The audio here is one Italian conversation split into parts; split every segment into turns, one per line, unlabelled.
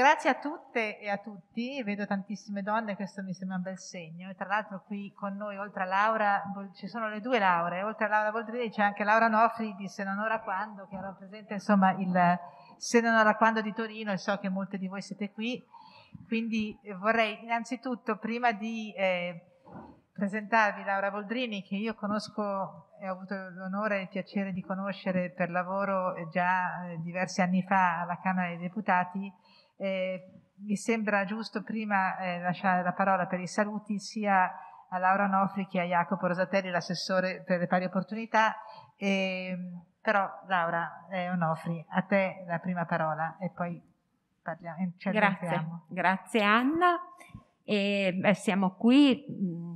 Grazie a tutte e a tutti, vedo tantissime donne, questo mi sembra un bel segno. E tra l'altro qui con noi, oltre a Laura, ci sono le due Laure, oltre a Laura Voldrini c'è anche Laura Nofri di Se non ora quando, che rappresenta insomma il Se non ora quando di Torino e so che molte di voi siete qui. Quindi vorrei innanzitutto, prima di eh, presentarvi Laura Voldrini, che io conosco e ho avuto l'onore e il piacere di conoscere per lavoro eh, già eh, diversi anni fa alla Camera dei Deputati, eh, mi sembra giusto prima eh, lasciare la parola per i saluti sia a Laura Nofri che a Jacopo Rosatelli, l'assessore per le pari opportunità. Eh, però Laura eh, Onofri, a te la prima parola e poi parliamo. Eh, grazie,
grazie Anna. E, ehm, beh, siamo qui,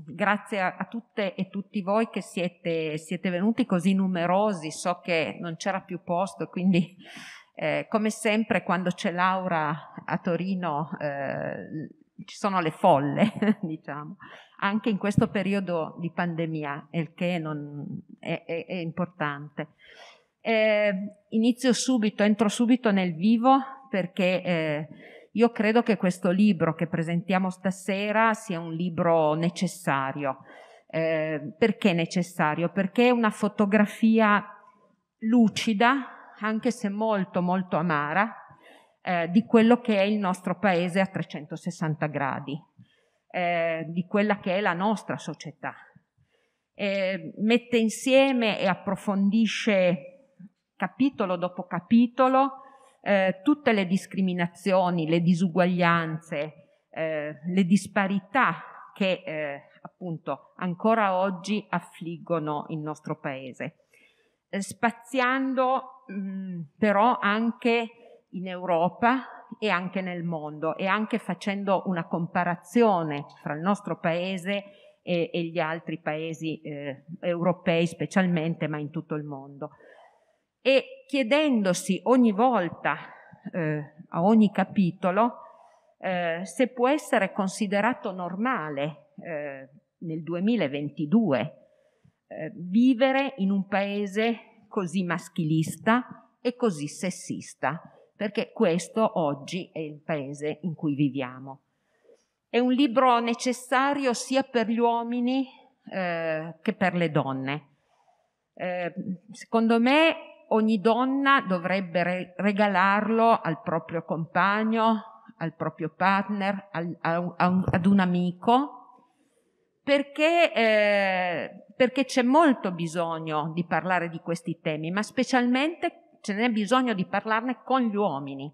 grazie a, a, tutte e tutti voi che siete, siete venuti così numerosi, so che non c'era più posto, quindi eh, come sempre quando c'è Laura a Torino eh, ci sono le folle, diciamo, anche in questo periodo di pandemia, il che non, è, è, è, importante. Eh, inizio subito, entro subito nel vivo perché eh, io credo che questo libro che presentiamo stasera sia un libro necessario. Eh, perché necessario? Perché è una fotografia lucida anche se molto molto amara, eh, di quello che è il nostro paese a 360 gradi, eh, di quella che è la nostra società. Eh, mette insieme e approfondisce capitolo dopo capitolo eh, tutte le discriminazioni, le disuguaglianze, eh, le disparità che eh, appunto ancora oggi affliggono il nostro paese, spaziando Mm, però anche in Europa e anche nel mondo e anche facendo una comparazione fra il nostro paese e, e gli altri paesi eh, europei specialmente, ma in tutto il mondo. E chiedendosi ogni volta, eh, a ogni capitolo, eh, se può essere considerato normale eh, nel 2022 eh, vivere in un paese così maschilista e così sessista, perché questo oggi è il paese in cui viviamo. È un libro necessario sia per gli uomini eh, che per le donne. Eh, secondo me ogni donna dovrebbe re- regalarlo al proprio compagno, al proprio partner, al, a, un, ad un amico, perché, eh, perché c'è molto bisogno di parlare di questi temi, ma specialmente ce n'è bisogno di parlarne con gli uomini.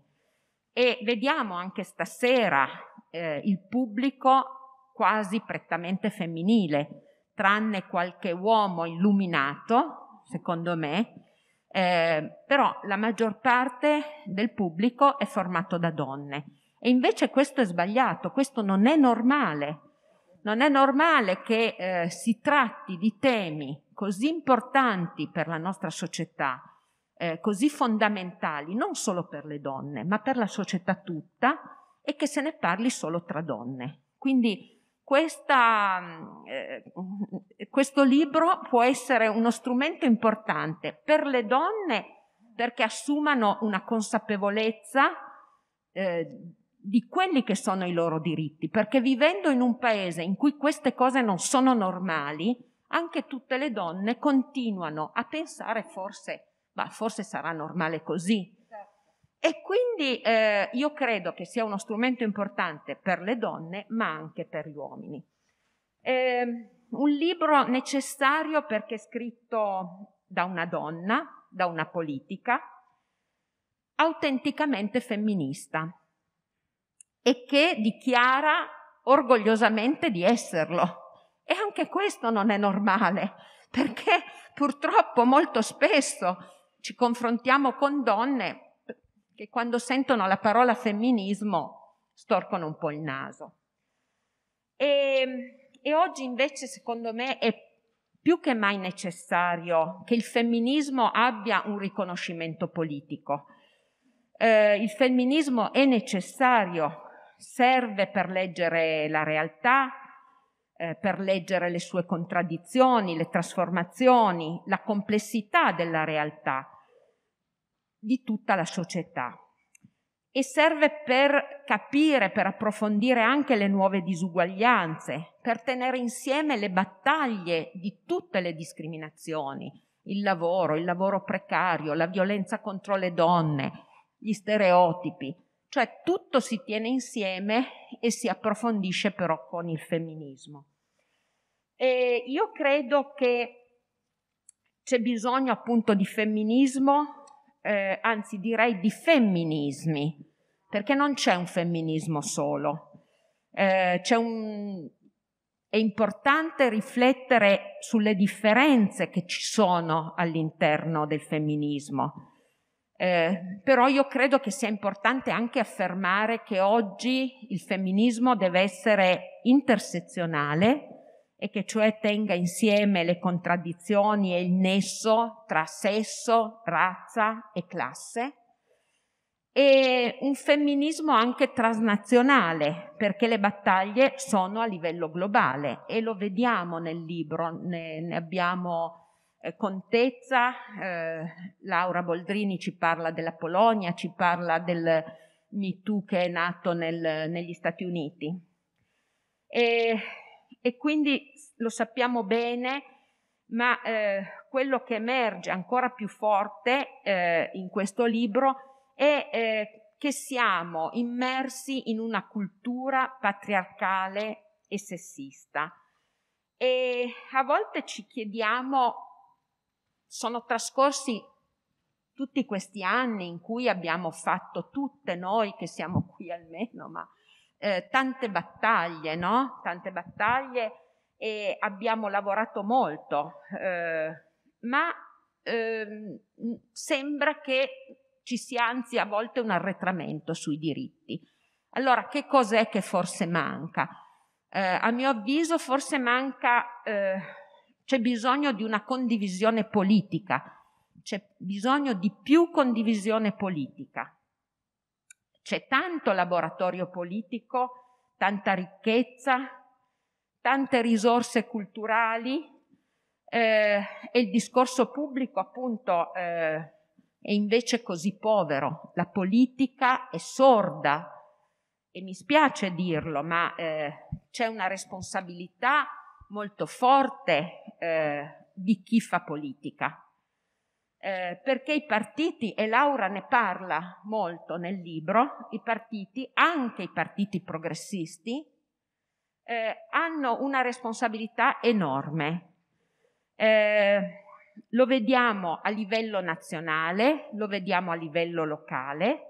E vediamo anche stasera eh, il pubblico quasi prettamente femminile, tranne qualche uomo illuminato, secondo me, eh, però la maggior parte del pubblico è formato da donne. E invece questo è sbagliato, questo non è normale non è normale che eh, si tratti di temi così importanti per la nostra società, eh, così fondamentali, non solo per le donne, ma per la società tutta, e che se ne parli solo tra donne. Quindi questa, eh, questo libro può essere uno strumento importante per le donne perché assumano una consapevolezza eh, di quelli che sono i loro diritti, perché vivendo in un paese in cui queste cose non sono normali, anche tutte le donne continuano a pensare forse, ma forse sarà normale così. Certo. E quindi eh, io credo che sia uno strumento importante per le donne, ma anche per gli uomini. Eh, un libro necessario perché è scritto da una donna, da una politica, autenticamente femminista, e che dichiara orgogliosamente di esserlo. E anche questo non è normale, perché purtroppo molto spesso ci confrontiamo con donne che quando sentono la parola femminismo storcono un po' il naso. E, ehm, e oggi invece secondo me è più che mai necessario che il femminismo abbia un riconoscimento politico. Eh, il femminismo è necessario serve per leggere la realtà, eh, per leggere le sue contraddizioni, le trasformazioni, la complessità della realtà, di tutta la società. E serve per capire, per approfondire anche le nuove disuguaglianze, per tenere insieme le battaglie di tutte le discriminazioni, il lavoro, il lavoro precario, la violenza contro le donne, gli stereotipi, cioè tutto si tiene insieme e si approfondisce però con il femminismo. E io credo che c'è bisogno appunto di femminismo, eh, anzi direi di femminismi, perché non c'è un femminismo solo. Eh, un... È importante riflettere sulle differenze che ci sono all'interno del femminismo eh, però io credo che sia importante anche affermare che oggi il femminismo deve essere intersezionale e che cioè tenga insieme le contraddizioni e il nesso tra sesso, razza e classe e un femminismo anche transnazionale, perché le battaglie sono a livello globale e lo vediamo nel libro, ne, ne abbiamo eh, contezza. Eh, Laura Boldrini ci parla della Polonia, ci parla del MeToo che è nato nel, negli Stati Uniti. E, e, quindi lo sappiamo bene, ma eh, quello che emerge ancora più forte in questo libro è che siamo immersi in una cultura patriarcale e sessista. E a volte ci chiediamo sono trascorsi tutti questi anni in cui abbiamo fatto tutte noi che siamo qui almeno, ma eh, tante battaglie, no? Tante battaglie e abbiamo lavorato molto, eh, ma eh, sembra che ci sia anzi a volte un arretramento sui diritti. Allora, che cos'è che forse manca? Eh, a mio avviso forse manca eh, c'è bisogno di una condivisione politica, c'è bisogno di più condivisione politica. C'è tanto laboratorio politico, tanta ricchezza, tante risorse culturali eh, e il discorso pubblico appunto eh, è invece così povero. La politica è sorda e mi spiace dirlo, ma eh, c'è una responsabilità molto forte eh, di chi fa politica. Eh, perché i partiti, e Laura ne parla molto nel libro, i partiti, anche i partiti progressisti, eh, hanno una responsabilità enorme. Eh, lo vediamo a livello nazionale, lo vediamo a livello locale.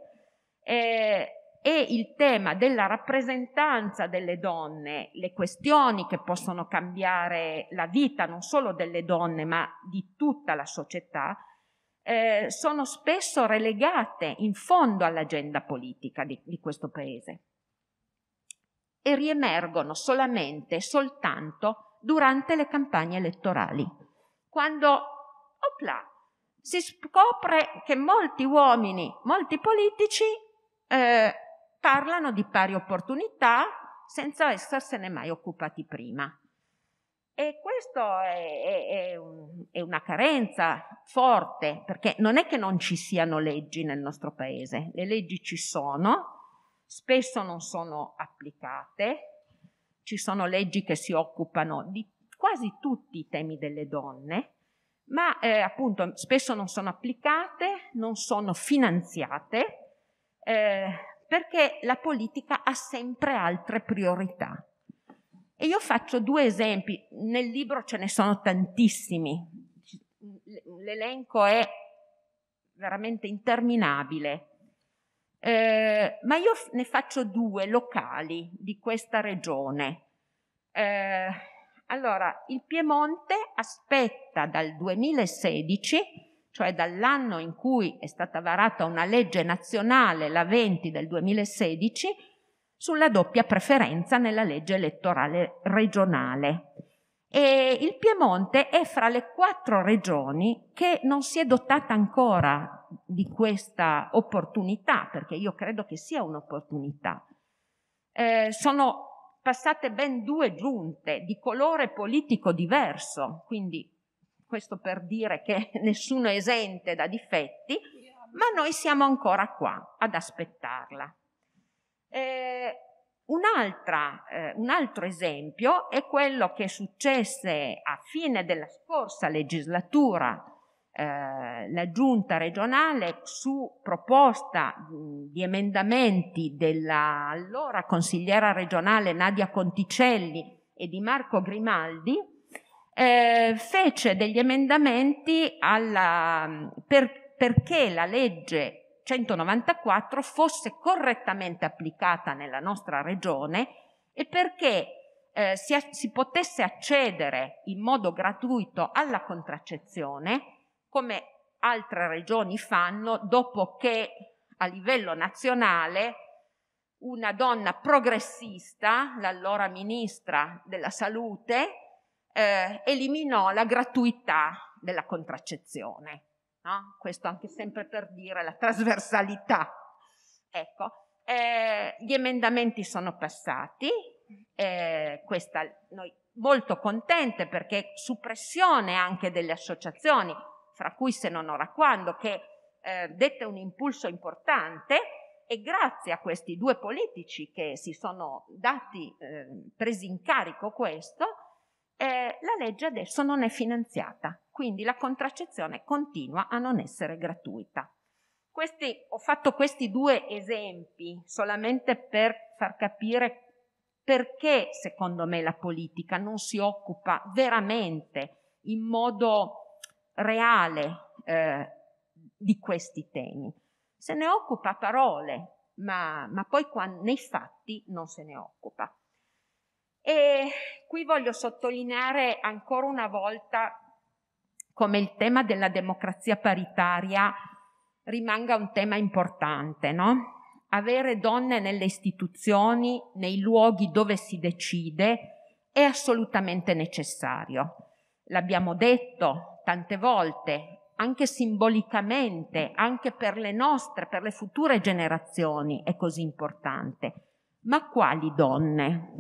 Eh, e il tema della rappresentanza delle donne, le questioni che possono cambiare la vita non solo delle donne ma di tutta la società, eh, sono spesso relegate in fondo all'agenda politica di, di questo paese e riemergono solamente e soltanto durante le campagne elettorali, quando opla, si scopre che molti uomini, molti politici eh, parlano di pari opportunità senza essersene mai occupati prima. E questa è, è, è, un, è, una carenza forte, perché non è che non ci siano leggi nel nostro paese, le leggi ci sono, spesso non sono applicate, ci sono leggi che si occupano di quasi tutti i temi delle donne, ma eh, appunto spesso non sono applicate, non sono finanziate, eh, perché la politica ha sempre altre priorità. E io faccio due esempi, nel libro ce ne sono tantissimi, l'elenco è veramente interminabile, eh, ma io ne faccio due locali di questa regione. Eh, allora, il Piemonte aspetta dal 2016 cioè dall'anno in cui è stata varata una legge nazionale, la 20 del 2016, sulla doppia preferenza nella legge elettorale regionale. E il Piemonte è fra le quattro regioni che non si è dotata ancora di questa opportunità, perché io credo che sia un'opportunità. Eh, sono passate ben due giunte di colore politico diverso, quindi questo per dire che nessuno è esente da difetti, ma noi siamo ancora qua ad aspettarla. Eh, un, eh, un altro esempio è quello che successe a fine della scorsa legislatura eh, la giunta regionale su proposta di emendamenti dell'allora consigliera regionale Nadia Conticelli e di Marco Grimaldi eh, fece degli emendamenti alla, per, perché la legge 194 fosse correttamente applicata nella nostra regione e perché eh, si, si, potesse accedere in modo gratuito alla contraccezione, come altre regioni fanno, dopo che a livello nazionale una donna progressista, l'allora ministra della salute, eh, eliminò la gratuità della contraccezione. No? Questo anche sempre per dire la trasversalità. Ecco, eh, gli emendamenti sono passati, eh, questa noi molto contente perché su pressione anche delle associazioni, fra cui se non ora quando, che eh, dette un impulso importante e grazie a questi due politici che si sono dati, eh, presi in carico questo, eh, la legge adesso non è finanziata, quindi la contraccezione continua a non essere gratuita. Questi, ho fatto questi due esempi solamente per far capire perché secondo me la politica non si occupa veramente in modo reale eh, di questi temi. Se ne occupa a parole, ma, ma poi qua, nei fatti non se ne occupa. E qui voglio sottolineare ancora una volta come il tema della democrazia paritaria rimanga un tema importante, no? Avere donne nelle istituzioni, nei luoghi dove si decide, è assolutamente necessario. L'abbiamo detto tante volte, anche simbolicamente, anche per le nostre, per le future generazioni è così importante. Ma quali donne?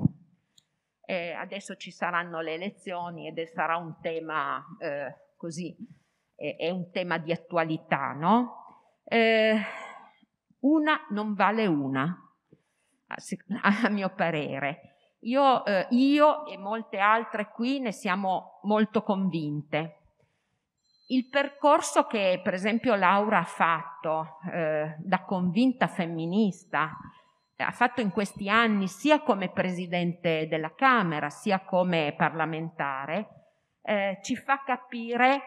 Eh, adesso ci saranno le elezioni ed è, sarà un tema eh, così, eh, è un tema di attualità, no? Eh, una non vale una, a, a mio parere. Io, eh, io e molte altre qui ne siamo molto convinte. Il percorso che per esempio Laura ha fatto eh, da convinta femminista, ha fatto in questi anni sia come presidente della Camera sia come parlamentare, eh, ci fa capire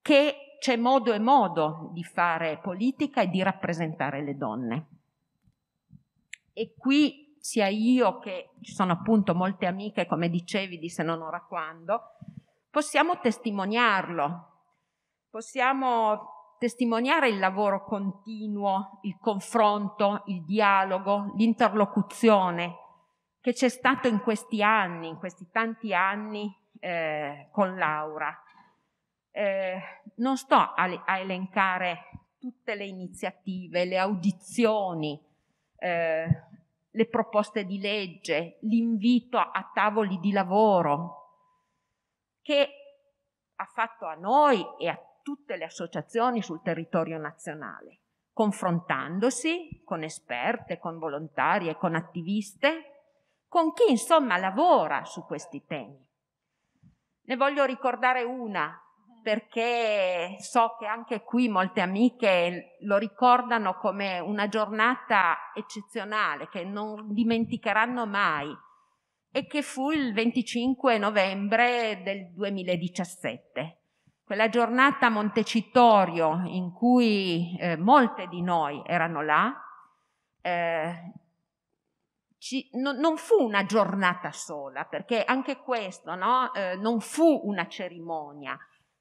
che c'è modo e modo di fare politica e di rappresentare le donne. E qui sia io che ci sono appunto molte amiche, come dicevi, di se non ora quando, possiamo testimoniarlo, possiamo testimoniare il lavoro continuo, il confronto, il dialogo, l'interlocuzione che c'è stato in questi anni, in questi tanti anni eh, con Laura. Eh, non sto a, a, elencare tutte le iniziative, le audizioni, eh, le proposte di legge, l'invito a tavoli di lavoro che ha fatto a noi e a tutte le associazioni sul territorio nazionale, confrontandosi con esperte, con volontari e con attiviste, con chi insomma lavora su questi temi. Ne voglio ricordare una perché so che anche qui molte amiche lo ricordano come una giornata eccezionale che non dimenticheranno mai e che fu il 25 novembre del 2017 quella giornata a Montecitorio in cui eh, molte di noi erano là, eh, ci, no, non fu una giornata sola, perché anche questo no? eh, non fu una cerimonia,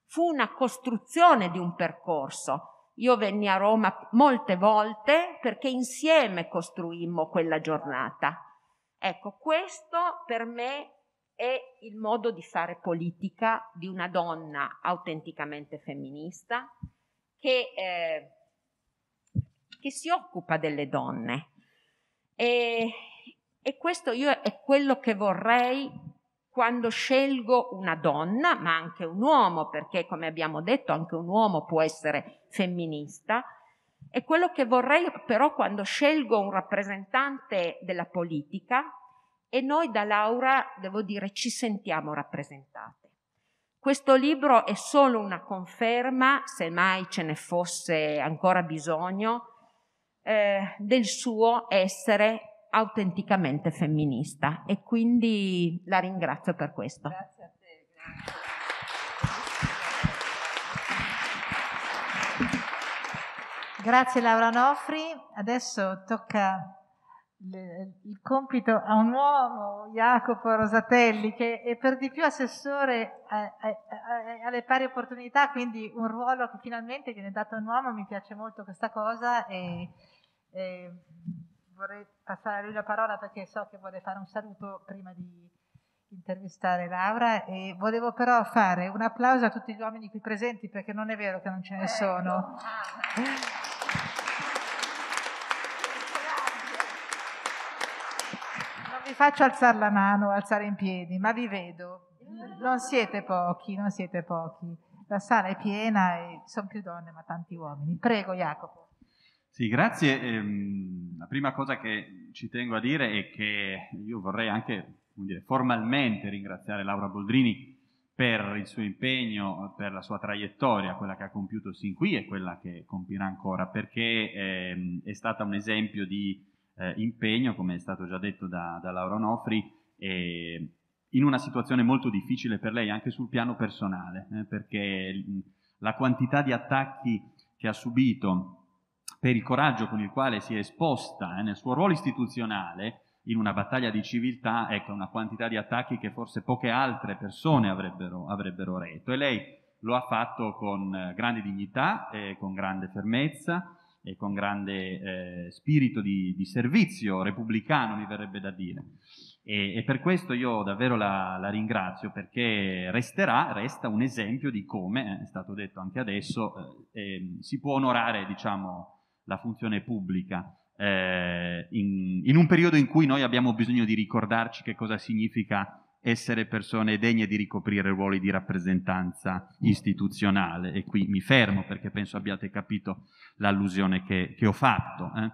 fu una costruzione di un percorso. Io venni a Roma molte volte perché insieme costruimmo quella giornata. Ecco, questo per me è il modo di fare politica di una donna autenticamente femminista che, eh, che si occupa delle donne. E, e questo io è quello che vorrei quando scelgo una donna, ma anche un uomo, perché come abbiamo detto anche un uomo può essere femminista, è quello che vorrei però quando scelgo un rappresentante della politica, e noi da Laura, devo dire, ci sentiamo rappresentate. Questo libro è solo una conferma, se mai ce ne fosse ancora bisogno, eh, del suo essere autenticamente femminista e quindi la ringrazio per questo. Grazie a te. Grazie. Grazie Laura Nofri,
adesso tocca il compito a un uomo, Jacopo Rosatelli, che è per di più assessore alle pari opportunità, quindi un ruolo che finalmente viene dato a un uomo, mi piace molto questa cosa e, e vorrei passare a lui la parola perché so che vuole fare un saluto prima di intervistare Laura e volevo però fare un applauso a tutti gli uomini qui presenti perché non è vero che non ce ne ecco. sono. Ah. vi faccio alzare la mano, alzare in piedi, ma vi vedo. Non siete pochi, non siete pochi. La sala è piena e sono più donne, ma tanti uomini. Prego, Jacopo.
Sì, grazie. Ehm, la prima cosa che ci tengo a dire è che io vorrei anche come dire, formalmente ringraziare Laura Boldrini per il suo impegno, per la sua traiettoria, quella che ha compiuto sin qui e quella che compirà ancora, perché ehm, è stata un esempio di eh, impegno, come è stato già detto da, da Laura Onofri, eh, in una situazione molto difficile per lei anche sul piano personale, eh, perché la quantità di attacchi che ha subito per il coraggio con il quale si è esposta eh, nel suo ruolo istituzionale in una battaglia di civiltà, ecco, una quantità di attacchi che forse poche altre persone avrebbero, avrebbero retto. E lei lo ha fatto con eh, grande dignità, e con grande fermezza, e con grande eh, spirito di, di, servizio repubblicano, mi verrebbe da dire. E, e per questo io davvero la, la, ringrazio perché resterà, resta un esempio di come, eh, è stato detto anche adesso, eh, ehm, si può onorare diciamo, la funzione pubblica eh, in, in un periodo in cui noi abbiamo bisogno di ricordarci che cosa significa essere persone degne di ricoprire ruoli di rappresentanza istituzionale. E qui mi fermo perché penso abbiate capito l'allusione che, che ho fatto. Eh?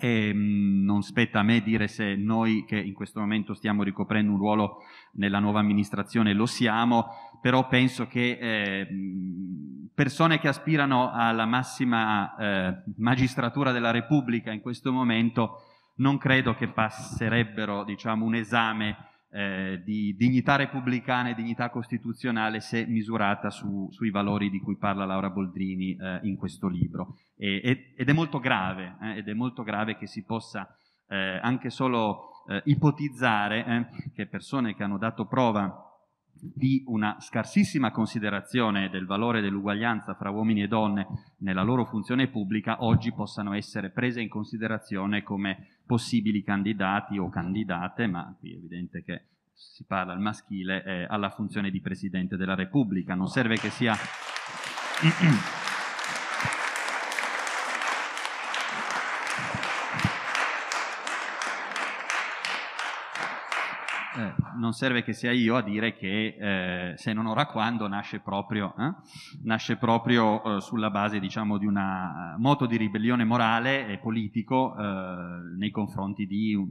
E, mh, mm, non spetta a me dire se noi che in questo momento stiamo ricoprendo un ruolo nella nuova amministrazione lo siamo, però penso che eh, mm, persone che aspirano alla massima eh, magistratura della Repubblica in questo momento non credo che passerebbero diciamo, un esame eh, di dignità repubblicana e dignità costituzionale se misurata su, sui valori di cui parla Laura Boldrini eh, in questo libro. E, ed, è molto grave, eh, ed è molto grave che si possa eh, anche solo eh, ipotizzare eh, che persone che hanno dato prova di una scarsissima considerazione del valore dell'uguaglianza fra uomini e donne nella loro funzione pubblica oggi possano essere prese in considerazione come possibili candidati o candidate, ma qui è evidente che si parla al maschile, eh, alla funzione di Presidente della Repubblica. Non serve che sia... non serve che sia io a dire che eh, se non ora quando nasce proprio, eh, nasce proprio eh, sulla base diciamo, di un moto di ribellione morale e politico eh, nei confronti di un,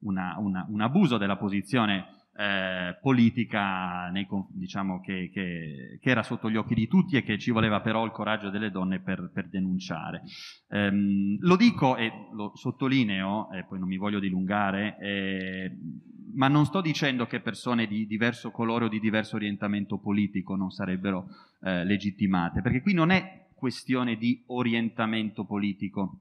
una, una, un abuso della posizione eh, politica nei, diciamo, che, che, che, era sotto gli occhi di tutti e che ci voleva però il coraggio delle donne per, per denunciare. Ehm, lo dico e lo sottolineo, e poi non mi voglio dilungare, eh, ma non sto dicendo che persone di diverso colore o di diverso orientamento politico non sarebbero eh, legittimate, perché qui non è questione di orientamento politico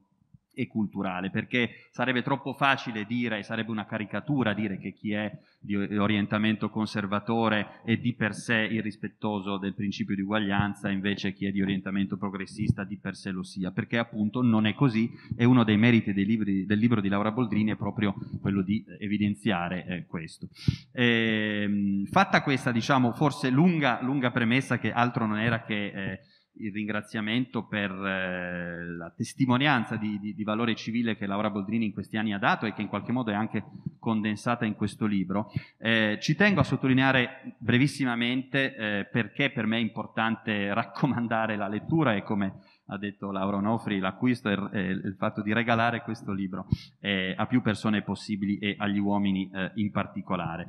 e culturale, perché sarebbe troppo facile dire, sarebbe una caricatura dire che chi è di orientamento conservatore è di per sé irrispettoso del principio di uguaglianza, invece chi è di orientamento progressista di per sé lo sia, perché appunto non è così e uno dei meriti dei libri, del libro di Laura Boldrini è proprio quello di evidenziare eh, questo. E, ehm, fatta questa, diciamo, forse lunga, lunga premessa che altro non era che... Eh, il ringraziamento per eh, la testimonianza di, di, di, valore civile che Laura Boldrini in questi anni ha dato e che in qualche modo è anche condensata in questo libro. Eh, ci tengo a sottolineare brevissimamente eh, perché per me è importante raccomandare la lettura e come ha detto Laura Onofri, l'acquisto e il fatto di regalare questo libro eh, a più persone possibili e agli uomini eh, in particolare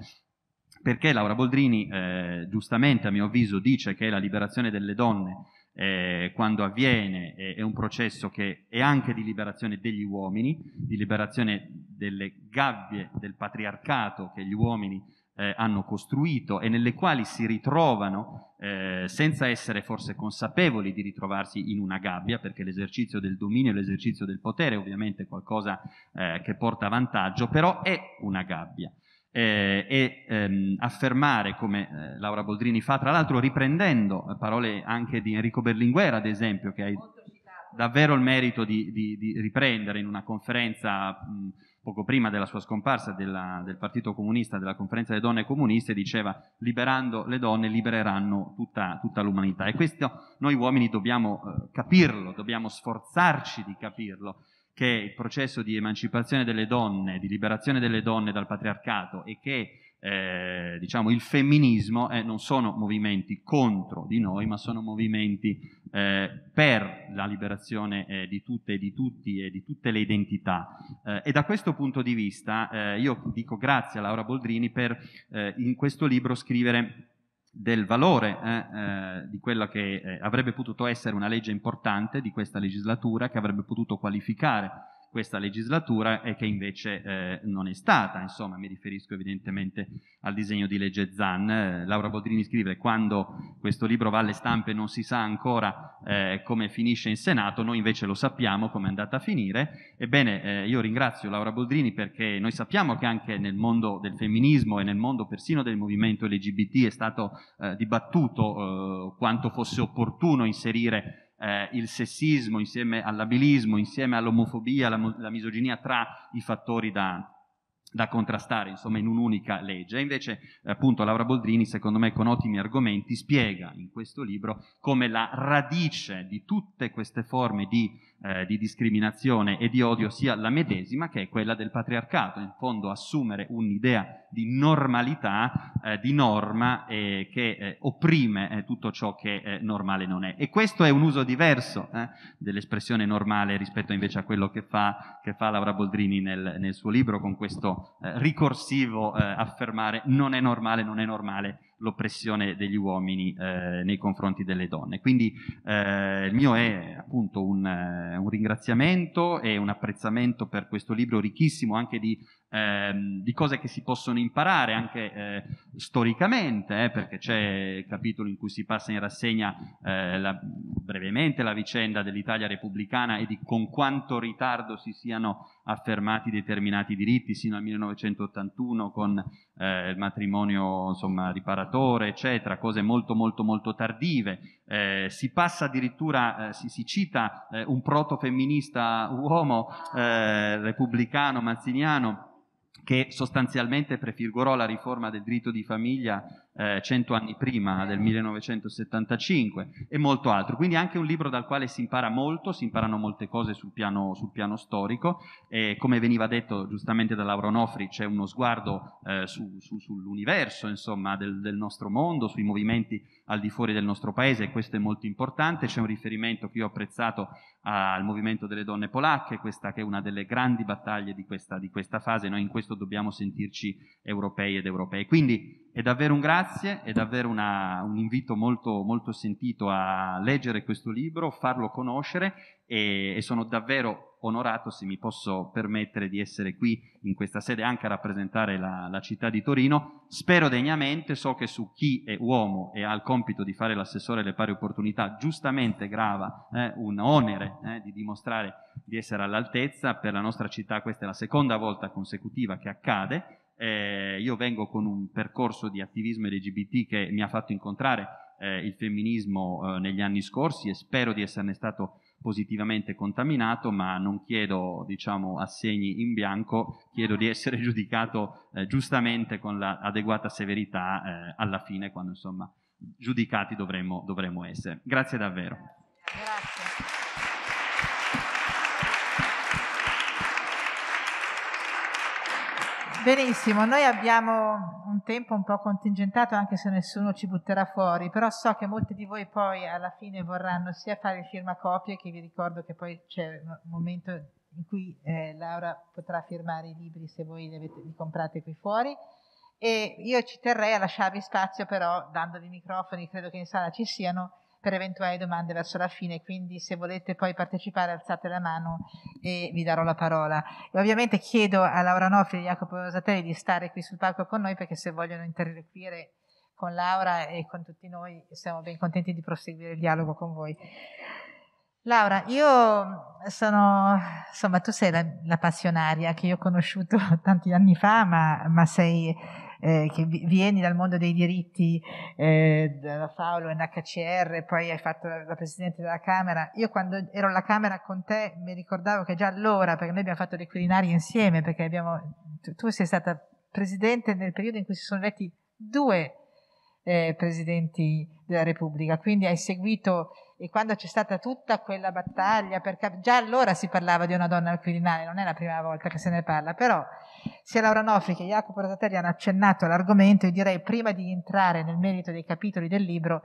perché Laura Boldrini eh, giustamente a mio avviso dice che la liberazione delle donne eh, quando avviene, eh, è un processo che è anche di liberazione degli uomini, di liberazione delle gabbie del patriarcato che gli uomini eh, hanno costruito e nelle quali si ritrovano eh, senza essere forse consapevoli di ritrovarsi in una gabbia, perché l'esercizio del dominio e l'esercizio del potere è ovviamente qualcosa eh, che porta vantaggio, però è una gabbia eh, e ehm, affermare, come eh, Laura Boldrini fa, tra l'altro riprendendo eh, parole anche di Enrico Berlinguer, ad esempio, che hai davvero il merito di, di, di riprendere in una conferenza mh, poco prima della sua scomparsa della, del Partito Comunista, della Conferenza delle Donne Comuniste, diceva liberando le donne libereranno tutta, tutta l'umanità. E questo noi uomini dobbiamo eh, capirlo, dobbiamo sforzarci di capirlo che il processo di emancipazione delle donne, di liberazione delle donne dal patriarcato e che eh, diciamo, il femminismo eh, non sono movimenti contro di noi, ma sono movimenti eh, per la liberazione eh, di tutte e di tutti e di tutte le identità. Eh, e da questo punto di vista eh, io dico grazie a Laura Boldrini per in questo libro scrivere del valore eh, eh, di quella che eh, avrebbe potuto essere una legge importante di questa legislatura, che avrebbe potuto qualificare questa legislatura e che invece eh, non è stata. Insomma, mi riferisco evidentemente al disegno di legge Zan. Eh, Laura Boldrini scrive: Quando questo libro va alle stampe non si sa ancora eh, come finisce in Senato, noi invece lo sappiamo come è andata a finire. Ebbene, eh, io ringrazio Laura Boldrini perché noi sappiamo che anche nel mondo del femminismo e nel mondo persino del movimento LGBT è stato eh, dibattuto eh, quanto fosse opportuno inserire eh, il sessismo insieme all'abilismo, insieme all'omofobia, la, la, misoginia tra i fattori da, da contrastare insomma in un'unica legge. invece appunto Laura Boldrini secondo me con ottimi argomenti spiega in questo libro come la radice di tutte queste forme di eh, di discriminazione e di odio sia la medesima che è quella del patriarcato, in fondo assumere un'idea di normalità, eh, di norma eh, che eh, opprime eh, tutto ciò che eh, normale non è. E questo è un uso diverso dell'espressione normale rispetto invece a quello che fa, che fa Laura Boldrini nel, nel, suo libro con questo ricorsivo affermare non è normale, non è normale l'oppressione degli uomini eh, nei confronti delle donne. Quindi eh, il mio è appunto un, eh, un, ringraziamento e un apprezzamento per questo libro ricchissimo anche di ehm, di cose che si possono imparare anche eh, storicamente, eh, perché c'è il capitolo in cui si passa in rassegna eh, la, brevemente la vicenda dell'Italia repubblicana e di con quanto ritardo si siano affermati determinati diritti sino al 1981 con eh, il matrimonio insomma, riparatore, eccetera, cose molto molto molto tardive. Eh, si passa addirittura, eh, si, si, cita eh, un proto-femminista uomo eh, repubblicano, mazziniano, che sostanzialmente prefigurò la riforma del diritto di famiglia eh, 100 anni prima del 1975 e molto altro. Quindi è anche un libro dal quale si impara molto, si imparano molte cose sul piano, sul piano storico e come veniva detto giustamente da Laura Onofri c'è uno sguardo eh, su, su, sull'universo insomma, del, del, nostro mondo, sui movimenti al di fuori del nostro paese e questo è molto importante, c'è un riferimento che io ho apprezzato al movimento delle donne polacche, questa che è una delle grandi battaglie di questa, di questa fase, noi in questo dobbiamo sentirci europei ed europei. Quindi è davvero un grazie, è davvero una, un invito molto, molto, sentito a leggere questo libro, farlo conoscere e, e sono davvero onorato se mi posso permettere di essere qui in questa sede anche a rappresentare la, la, città di Torino. Spero degnamente, so che su chi è uomo e ha il compito di fare l'assessore alle pari opportunità giustamente grava eh, un onere eh, di dimostrare di essere all'altezza. Per la nostra città questa è la seconda volta consecutiva che accade eh, io vengo con un percorso di attivismo LGBT che mi ha fatto incontrare eh, il femminismo eh, negli anni scorsi e spero di esserne stato positivamente contaminato, ma non chiedo diciamo, assegni in bianco, chiedo di essere giudicato eh, giustamente con l'adeguata la severità eh, alla fine, quando insomma giudicati dovremmo, dovremmo essere. Grazie davvero.
Benissimo, noi abbiamo un tempo un po' contingentato anche se nessuno ci butterà fuori, però so che molti di voi poi alla fine vorranno sia fare il firmacopie, che vi ricordo che poi c'è un momento in cui eh, Laura potrà firmare i libri se voi li, avete, li comprate qui fuori, e io ci terrei a lasciarvi spazio però dandovi i microfoni, credo che in sala ci siano, per eventuali domande verso la fine, quindi se volete poi partecipare alzate la mano e vi darò la parola. E ovviamente chiedo a Laura Nofri e Jacopo Rosatelli di stare qui sul palco con noi perché se vogliono interloquire con Laura e con tutti noi siamo ben contenti di proseguire il dialogo con voi. Laura, io sono, insomma, tu sei la, la passionaria che io ho conosciuto tanti anni fa, ma, ma sei eh, che vieni dal mondo dei diritti eh, da Paolo NHCR, poi hai fatto la, la, Presidente della Camera. Io quando ero alla Camera con te mi ricordavo che già allora, perché noi abbiamo fatto le culinarie insieme, perché abbiamo, tu, tu sei stata Presidente nel periodo in cui si sono eletti due eh, Presidenti della Repubblica, quindi hai seguito e quando c'è stata tutta quella battaglia, perché già allora si parlava di una donna al Quirinale, non è la prima volta che se ne parla, però sia Laura Nofri che Jacopo Rosatelli hanno accennato all'argomento io direi prima di entrare nel merito dei capitoli del libro,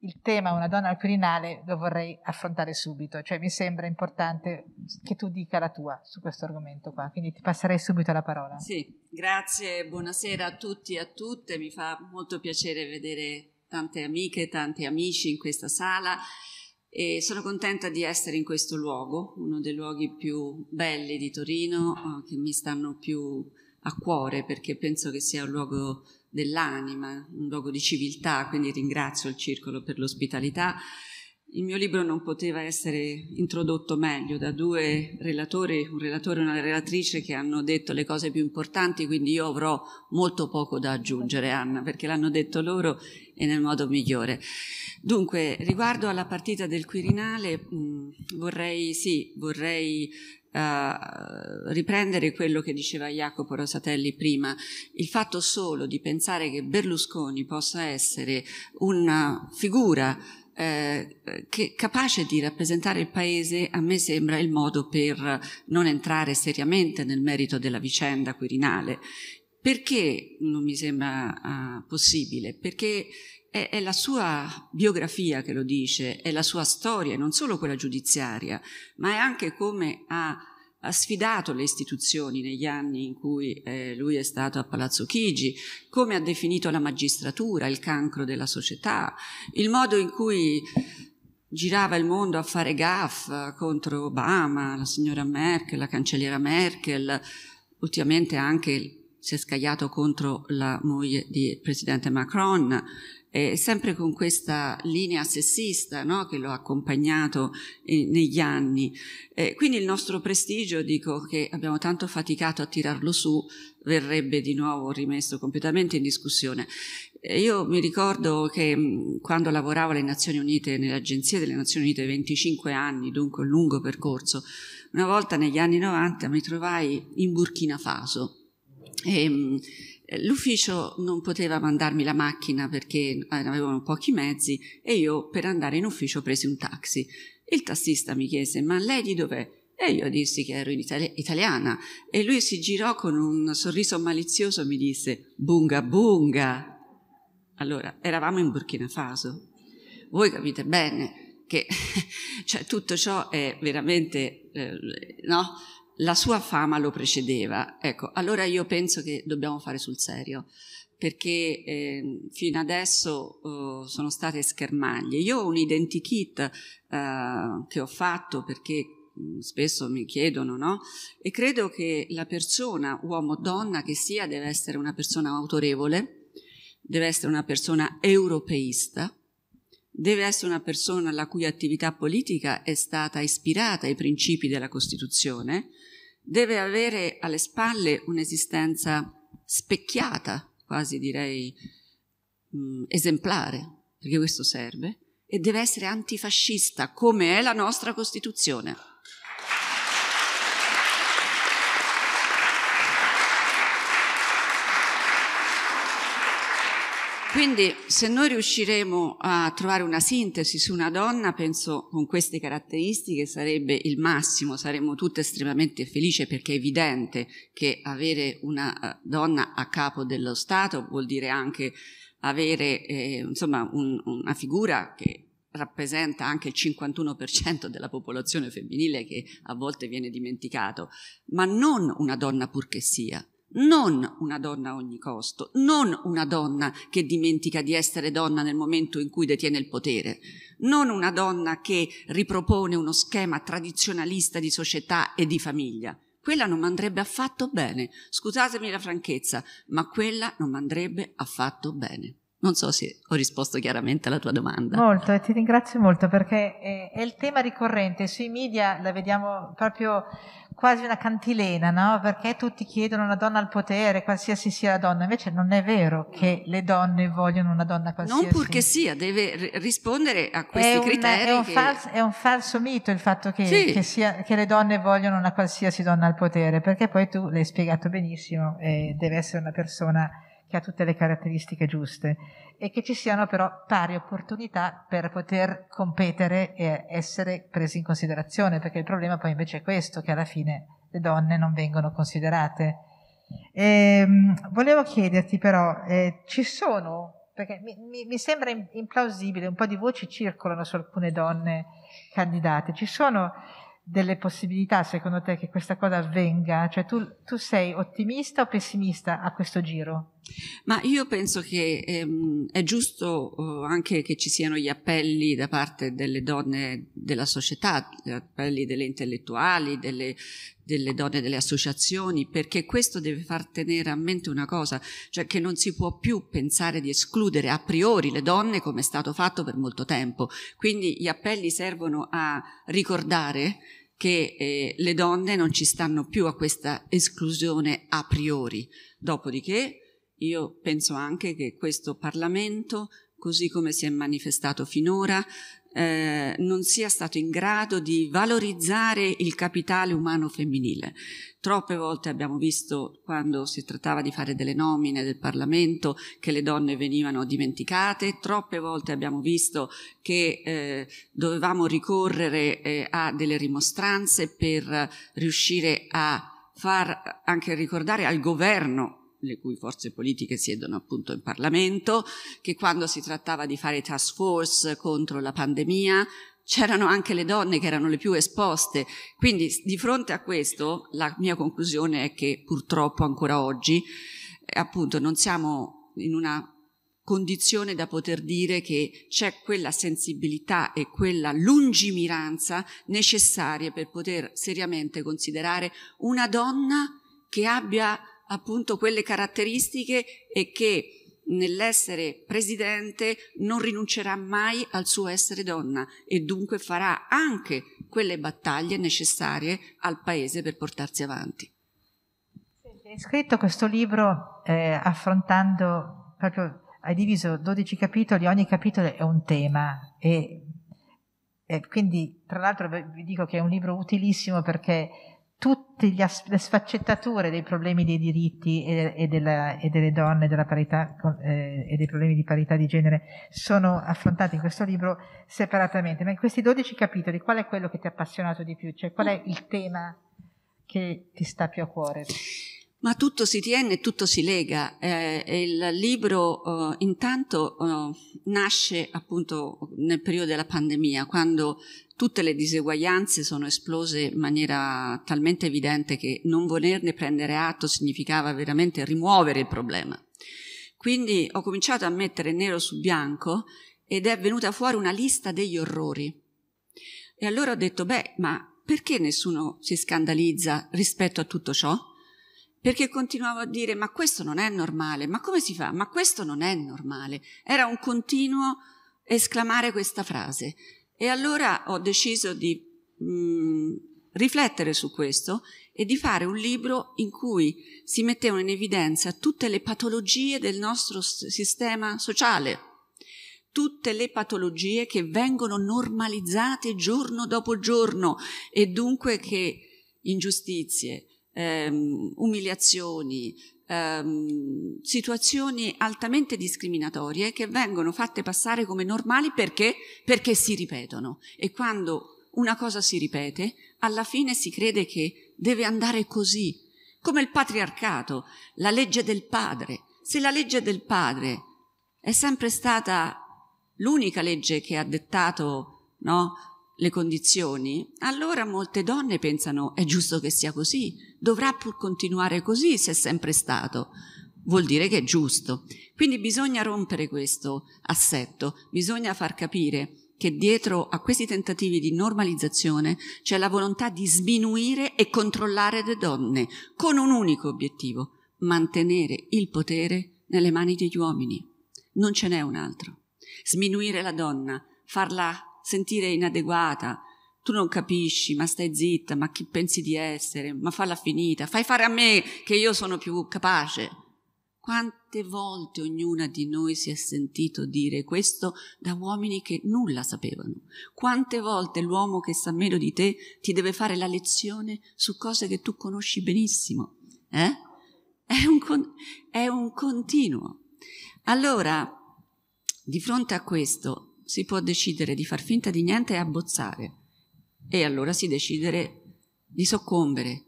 il tema una donna al Quirinale lo vorrei affrontare subito, cioè mi sembra importante che tu dica la tua su questo argomento qua, quindi ti passerei subito la parola. Sì,
grazie, buonasera a tutti e a tutte, mi fa molto piacere vedere tante amiche, tanti amici in questa sala e sono contenta di essere in questo luogo, uno dei luoghi più belli di Torino, eh, che mi stanno più a cuore perché penso che sia un luogo dell'anima, un luogo di civiltà, quindi ringrazio il Circolo per l'ospitalità il mio libro non poteva essere introdotto meglio da due relatori, un relatore e una relatrice che hanno detto le cose più importanti, quindi io avrò molto poco da aggiungere, Anna, perché l'hanno detto loro e nel modo migliore. Dunque, riguardo alla partita del Quirinale, mh, mm, vorrei, sì, vorrei Uh, riprendere quello che diceva Jacopo Rosatelli prima, il fatto solo di pensare che Berlusconi possa essere una figura eh, che capace di rappresentare il Paese a me sembra il modo per non entrare seriamente nel merito della vicenda Quirinale. Perché non mi sembra uh, possibile? Perché è, è, la sua biografia che lo dice, è la sua storia, non solo quella giudiziaria, ma è anche come ha ha sfidato le istituzioni negli anni in cui eh, lui è stato a Palazzo Chigi, come ha definito la magistratura, il cancro della società, il modo in cui girava il mondo a fare gaff contro Obama, la signora Merkel, la cancelliera Merkel, ultimamente anche si è scagliato contro la moglie del presidente Macron eh, sempre con questa linea sessista no? che lo ha accompagnato eh, negli anni. Eh, quindi il nostro prestigio, dico che abbiamo tanto faticato a tirarlo su, verrebbe di nuovo rimesso completamente in discussione. Io mi ricordo che mh, mm, quando lavoravo alle Nazioni Unite, nell'Agenzia delle Nazioni Unite, 25 anni, dunque un lungo percorso, una volta negli anni 90 mi trovai in Burkina Faso. E, mh, mm, eh, l'ufficio non poteva mandarmi la macchina perché avevano pochi mezzi e io per andare in ufficio presi un taxi. Il tassista mi chiese ma lei di dov'è? E io dissi che ero itali- italiana e lui si girò con un sorriso malizioso e mi disse bunga bunga. Allora, eravamo in Burkina Faso. Voi capite bene che cioè, tutto ciò è veramente, eh, no? la sua fama lo precedeva. Ecco, allora io penso che dobbiamo fare sul serio, perché eh, fino adesso eh, sono state schermaglie. Io ho un identikit eh, che ho fatto perché mm, spesso mi chiedono, no? E credo che la persona, uomo o donna che sia, deve essere una persona autorevole, deve essere una persona europeista, deve essere una persona la cui attività politica è stata ispirata ai principi della Costituzione deve avere alle spalle un'esistenza specchiata, quasi direi mh, mm, esemplare, perché questo serve, e deve essere antifascista come è la nostra Costituzione. Quindi se noi riusciremo a trovare una sintesi su una donna, penso con queste caratteristiche sarebbe il massimo, saremmo tutte estremamente felici perché è evidente che avere una eh, donna a capo dello Stato vuol dire anche avere eh, insomma, un, una figura che rappresenta anche il 51% della popolazione femminile che a volte viene dimenticato, ma non una donna pur che sia, non una donna a ogni costo, non una donna che dimentica di essere donna nel momento in cui detiene il potere, non una donna che ripropone uno schema tradizionalista di società e di famiglia. Quella non andrebbe affatto bene, scusatemi la franchezza, ma quella non andrebbe affatto bene. Non so se ho risposto chiaramente alla tua domanda.
Molto, e ti ringrazio molto perché è, eh, è il tema ricorrente. Sui media la vediamo proprio quasi una cantilena, no? Perché tutti chiedono una donna al potere, qualsiasi sia la donna. Invece non è vero che le donne vogliono una donna qualsiasi. Non purché sia, deve rispondere a questi è criteri. è, un che... falso, è un, falso, mito il fatto che, sì. che, sia, che, le donne vogliono una qualsiasi donna al potere, perché poi tu l'hai spiegato benissimo, eh, deve essere una persona che ha tutte le caratteristiche giuste e che ci siano però pari opportunità per poter competere e essere presi in considerazione, perché il problema poi invece è questo, che alla fine le donne non vengono considerate. E, ehm, volevo chiederti però, eh, ci sono, perché mi, mi, sembra implausibile, un po' di voci circolano su alcune donne candidate, ci sono delle possibilità secondo te che questa cosa avvenga? Cioè tu, tu sei ottimista o pessimista a questo giro?
Ma io penso che ehm, è giusto eh, anche che ci siano gli appelli da parte delle donne della società, gli appelli delle intellettuali, delle, delle donne delle associazioni, perché questo deve far tenere a mente una cosa, cioè che non si può più pensare di escludere a priori le donne come è stato fatto per molto tempo. Quindi gli appelli servono a ricordare che eh, le donne non ci stanno più a questa esclusione a priori. Dopodiché io penso anche che questo Parlamento, così come si è manifestato finora, eh, non sia stato in grado di valorizzare il capitale umano femminile. Troppe volte abbiamo visto quando si trattava di fare delle nomine del Parlamento che le donne venivano dimenticate, troppe volte abbiamo visto che eh, dovevamo ricorrere eh, a delle rimostranze per riuscire a far anche ricordare al governo le cui forze politiche siedono appunto in Parlamento, che quando si trattava di fare task force contro la pandemia c'erano anche le donne che erano le più esposte. Quindi di fronte a questo la mia conclusione è che purtroppo ancora oggi eh, appunto non siamo in una condizione da poter dire che c'è quella sensibilità e quella lungimiranza necessarie per poter seriamente considerare una donna che abbia appunto quelle caratteristiche e che nell'essere presidente non rinuncerà mai al suo essere donna e dunque farà anche quelle battaglie necessarie al paese per portarsi avanti.
Hai scritto questo libro eh, affrontando proprio hai diviso 12 capitoli, ogni capitolo è un tema e, e quindi tra l'altro vi dico che è un libro utilissimo perché tutte le sfaccettature dei problemi dei diritti e, e, della, e delle donne della parità, eh, e dei problemi di parità di genere sono affrontati in questo libro separatamente. Ma in questi 12 capitoli qual è quello che ti ha appassionato di più? Cioè, qual è il tema che ti sta più a cuore?
Ma tutto si tiene, tutto si lega. Eh, il libro eh, intanto eh, nasce appunto nel periodo della pandemia, quando tutte le diseguaglianze sono esplose in maniera talmente evidente che non volerne prendere atto significava veramente rimuovere il problema. Quindi ho cominciato a mettere nero su bianco ed è venuta fuori una lista degli orrori. E allora ho detto, beh, ma perché nessuno si scandalizza rispetto a tutto ciò? perché continuavo a dire ma questo non è normale, ma come si fa? Ma questo non è normale. Era un continuo esclamare questa frase. E allora ho deciso di mh, mm, riflettere su questo e di fare un libro in cui si mettevano in evidenza tutte le patologie del nostro sistema sociale, tutte le patologie che vengono normalizzate giorno dopo giorno e dunque che ingiustizie, ehm, umiliazioni, ehm, situazioni altamente discriminatorie che vengono fatte passare come normali perché? perché si ripetono. E quando una cosa si ripete, alla fine si crede che deve andare così, come il patriarcato, la legge del padre. Se la legge del padre è sempre stata l'unica legge che ha dettato no, le condizioni, allora molte donne pensano è giusto che sia così, dovrà pur continuare così se è sempre stato. Vuol dire che è giusto. Quindi bisogna rompere questo assetto, bisogna far capire che dietro a questi tentativi di normalizzazione c'è la volontà di sminuire e controllare le donne con un unico obiettivo, mantenere il potere nelle mani degli uomini. Non ce n'è un altro. Sminuire la donna, farla sentire inadeguata. Tu non capisci, ma stai zitta, ma chi pensi di essere, ma falla finita, fai fare a me che io sono più capace. Quante volte ognuna di noi si è sentito dire questo da uomini che nulla sapevano? Quante volte l'uomo che sa meno di te ti deve fare la lezione su cose che tu conosci benissimo? Eh? È, un con- è un continuo. Allora, di fronte a questo, si può decidere di far finta di niente e abbozzare, e allora si decide di soccombere,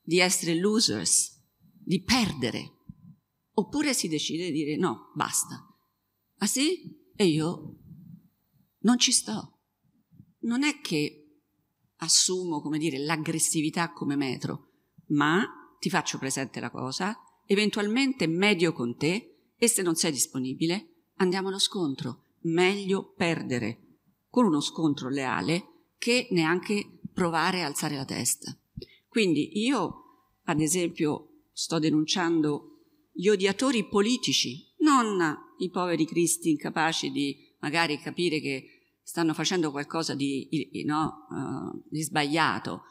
di essere losers, di perdere, oppure si decide di dire no, basta. Ah sì? E io non ci sto. Non è che assumo, come dire, l'aggressività come metro, ma ti faccio presente la cosa, eventualmente medio con te e se non sei disponibile andiamo allo scontro meglio perdere con uno scontro leale che neanche provare a alzare la testa. Quindi io, ad esempio, sto denunciando gli odiatori politici, non i poveri cristi incapaci di magari capire che stanno facendo qualcosa di, no, uh, di sbagliato,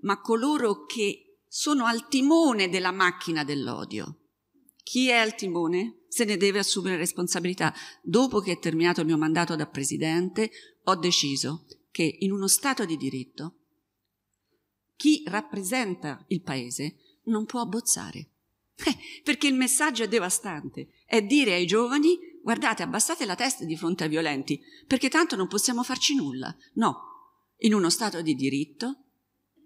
ma coloro che sono al timone della macchina dell'odio chi è al timone se ne deve assumere responsabilità. Dopo che è terminato il mio mandato da presidente, ho deciso che in uno Stato di diritto chi rappresenta il Paese non può abbozzare. Eh, perché il messaggio è devastante, è dire ai giovani guardate, abbassate la testa di fronte ai violenti, perché tanto non possiamo farci nulla. No, in uno Stato di diritto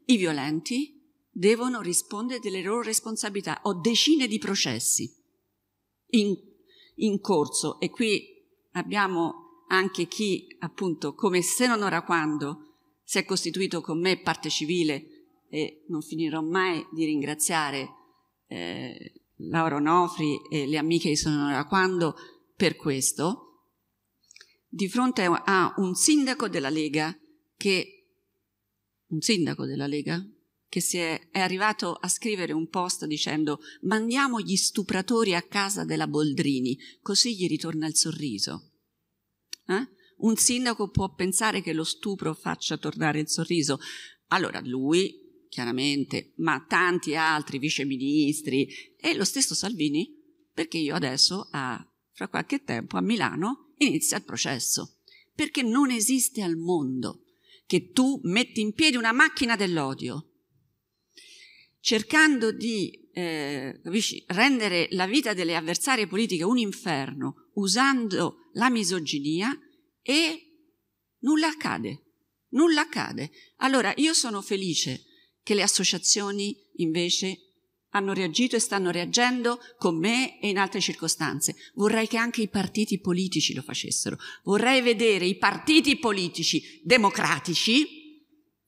i violenti devono rispondere delle loro responsabilità. Ho decine di processi in, in corso e qui abbiamo anche chi appunto come se non ora quando si è costituito con me parte civile e non finirò mai di ringraziare eh, Laura Onofri e le amiche di Sonora Quando per questo, di fronte a un sindaco della Lega che, un sindaco della Lega, che è, è, arrivato a scrivere un post dicendo mandiamo gli stupratori a casa della Boldrini, così gli ritorna il sorriso. Eh? Un sindaco può pensare che lo stupro faccia tornare il sorriso. Allora lui, chiaramente, ma tanti altri viceministri e lo stesso Salvini, perché io adesso, a, fra qualche tempo, a Milano inizia il processo. Perché non esiste al mondo che tu metti in piedi una macchina dell'odio cercando di eh, capisci, rendere la vita delle avversarie politiche un inferno usando la misoginia e nulla accade, nulla accade. Allora io sono felice che le associazioni invece hanno reagito e stanno reagendo con me e in altre circostanze. Vorrei che anche i partiti politici lo facessero. Vorrei vedere i partiti politici democratici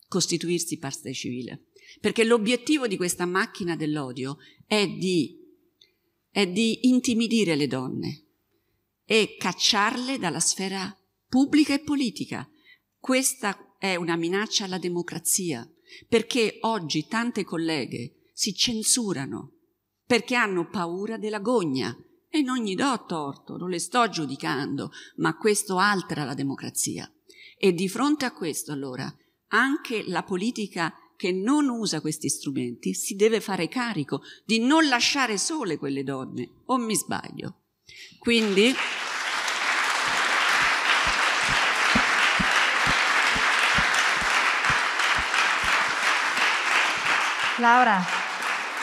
costituirsi parte civile. Perché l'obiettivo di questa macchina dell'odio è di, è di intimidire le donne e cacciarle dalla sfera pubblica e politica. Questa è una minaccia alla democrazia, perché oggi tante colleghe si censurano perché hanno paura dell'agonia e non gli do torto, non le sto giudicando, ma questo altera la democrazia. E di fronte a questo allora anche la politica che non usa questi strumenti si deve fare carico di non lasciare sole quelle donne, o mi sbaglio. Quindi... Laura.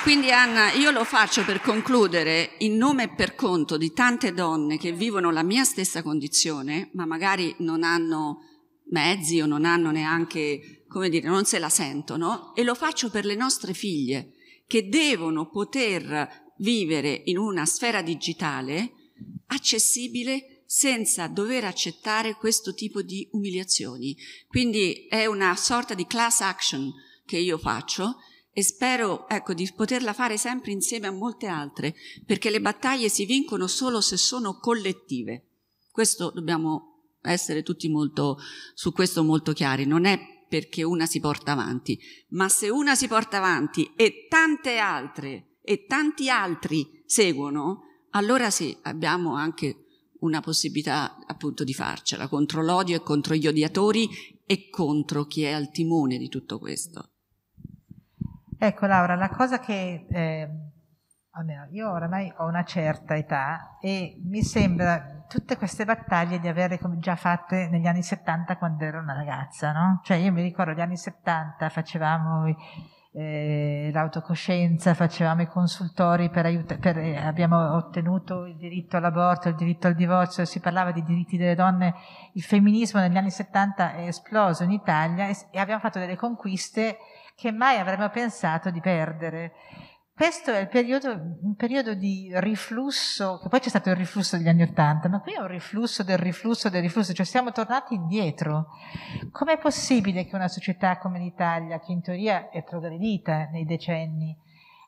Quindi Anna, io lo faccio per concludere in nome e per conto di tante donne che vivono la mia stessa condizione, ma magari non hanno mezzi o non hanno neanche, come dire, non se la sentono e lo faccio per le nostre figlie che devono poter vivere in una sfera digitale accessibile senza dover accettare questo tipo di umiliazioni. Quindi è una sorta di class action che io faccio e spero ecco, di poterla fare sempre insieme a molte altre, perché le battaglie si vincono solo se sono collettive. Questo dobbiamo essere tutti molto, su questo molto chiari, non è perché una si porta avanti, ma se una si porta avanti e tante altre e tanti altri seguono, allora sì, abbiamo anche una possibilità appunto di farcela contro l'odio e contro gli odiatori e contro chi è al timone di tutto questo.
Ecco Laura, la cosa che eh, io oramai ho una certa età e mi sembra tutte queste battaglie di averle già fatte negli anni 70 quando ero una ragazza, no? Cioè io mi ricordo negli anni 70 facevamo eh, l'autocoscienza, facevamo i consultori per aiutare, eh, abbiamo ottenuto il diritto all'aborto, il diritto al divorzio, si parlava dei diritti delle donne, il femminismo negli anni 70 è esploso in Italia e, e abbiamo fatto delle conquiste che mai avremmo pensato di perdere questo è il periodo, un periodo di riflusso, che poi c'è stato il riflusso degli anni Ottanta, ma qui è un riflusso del riflusso del riflusso, cioè siamo tornati indietro. Com'è possibile che una società come l'Italia, che in teoria è progredita nei decenni,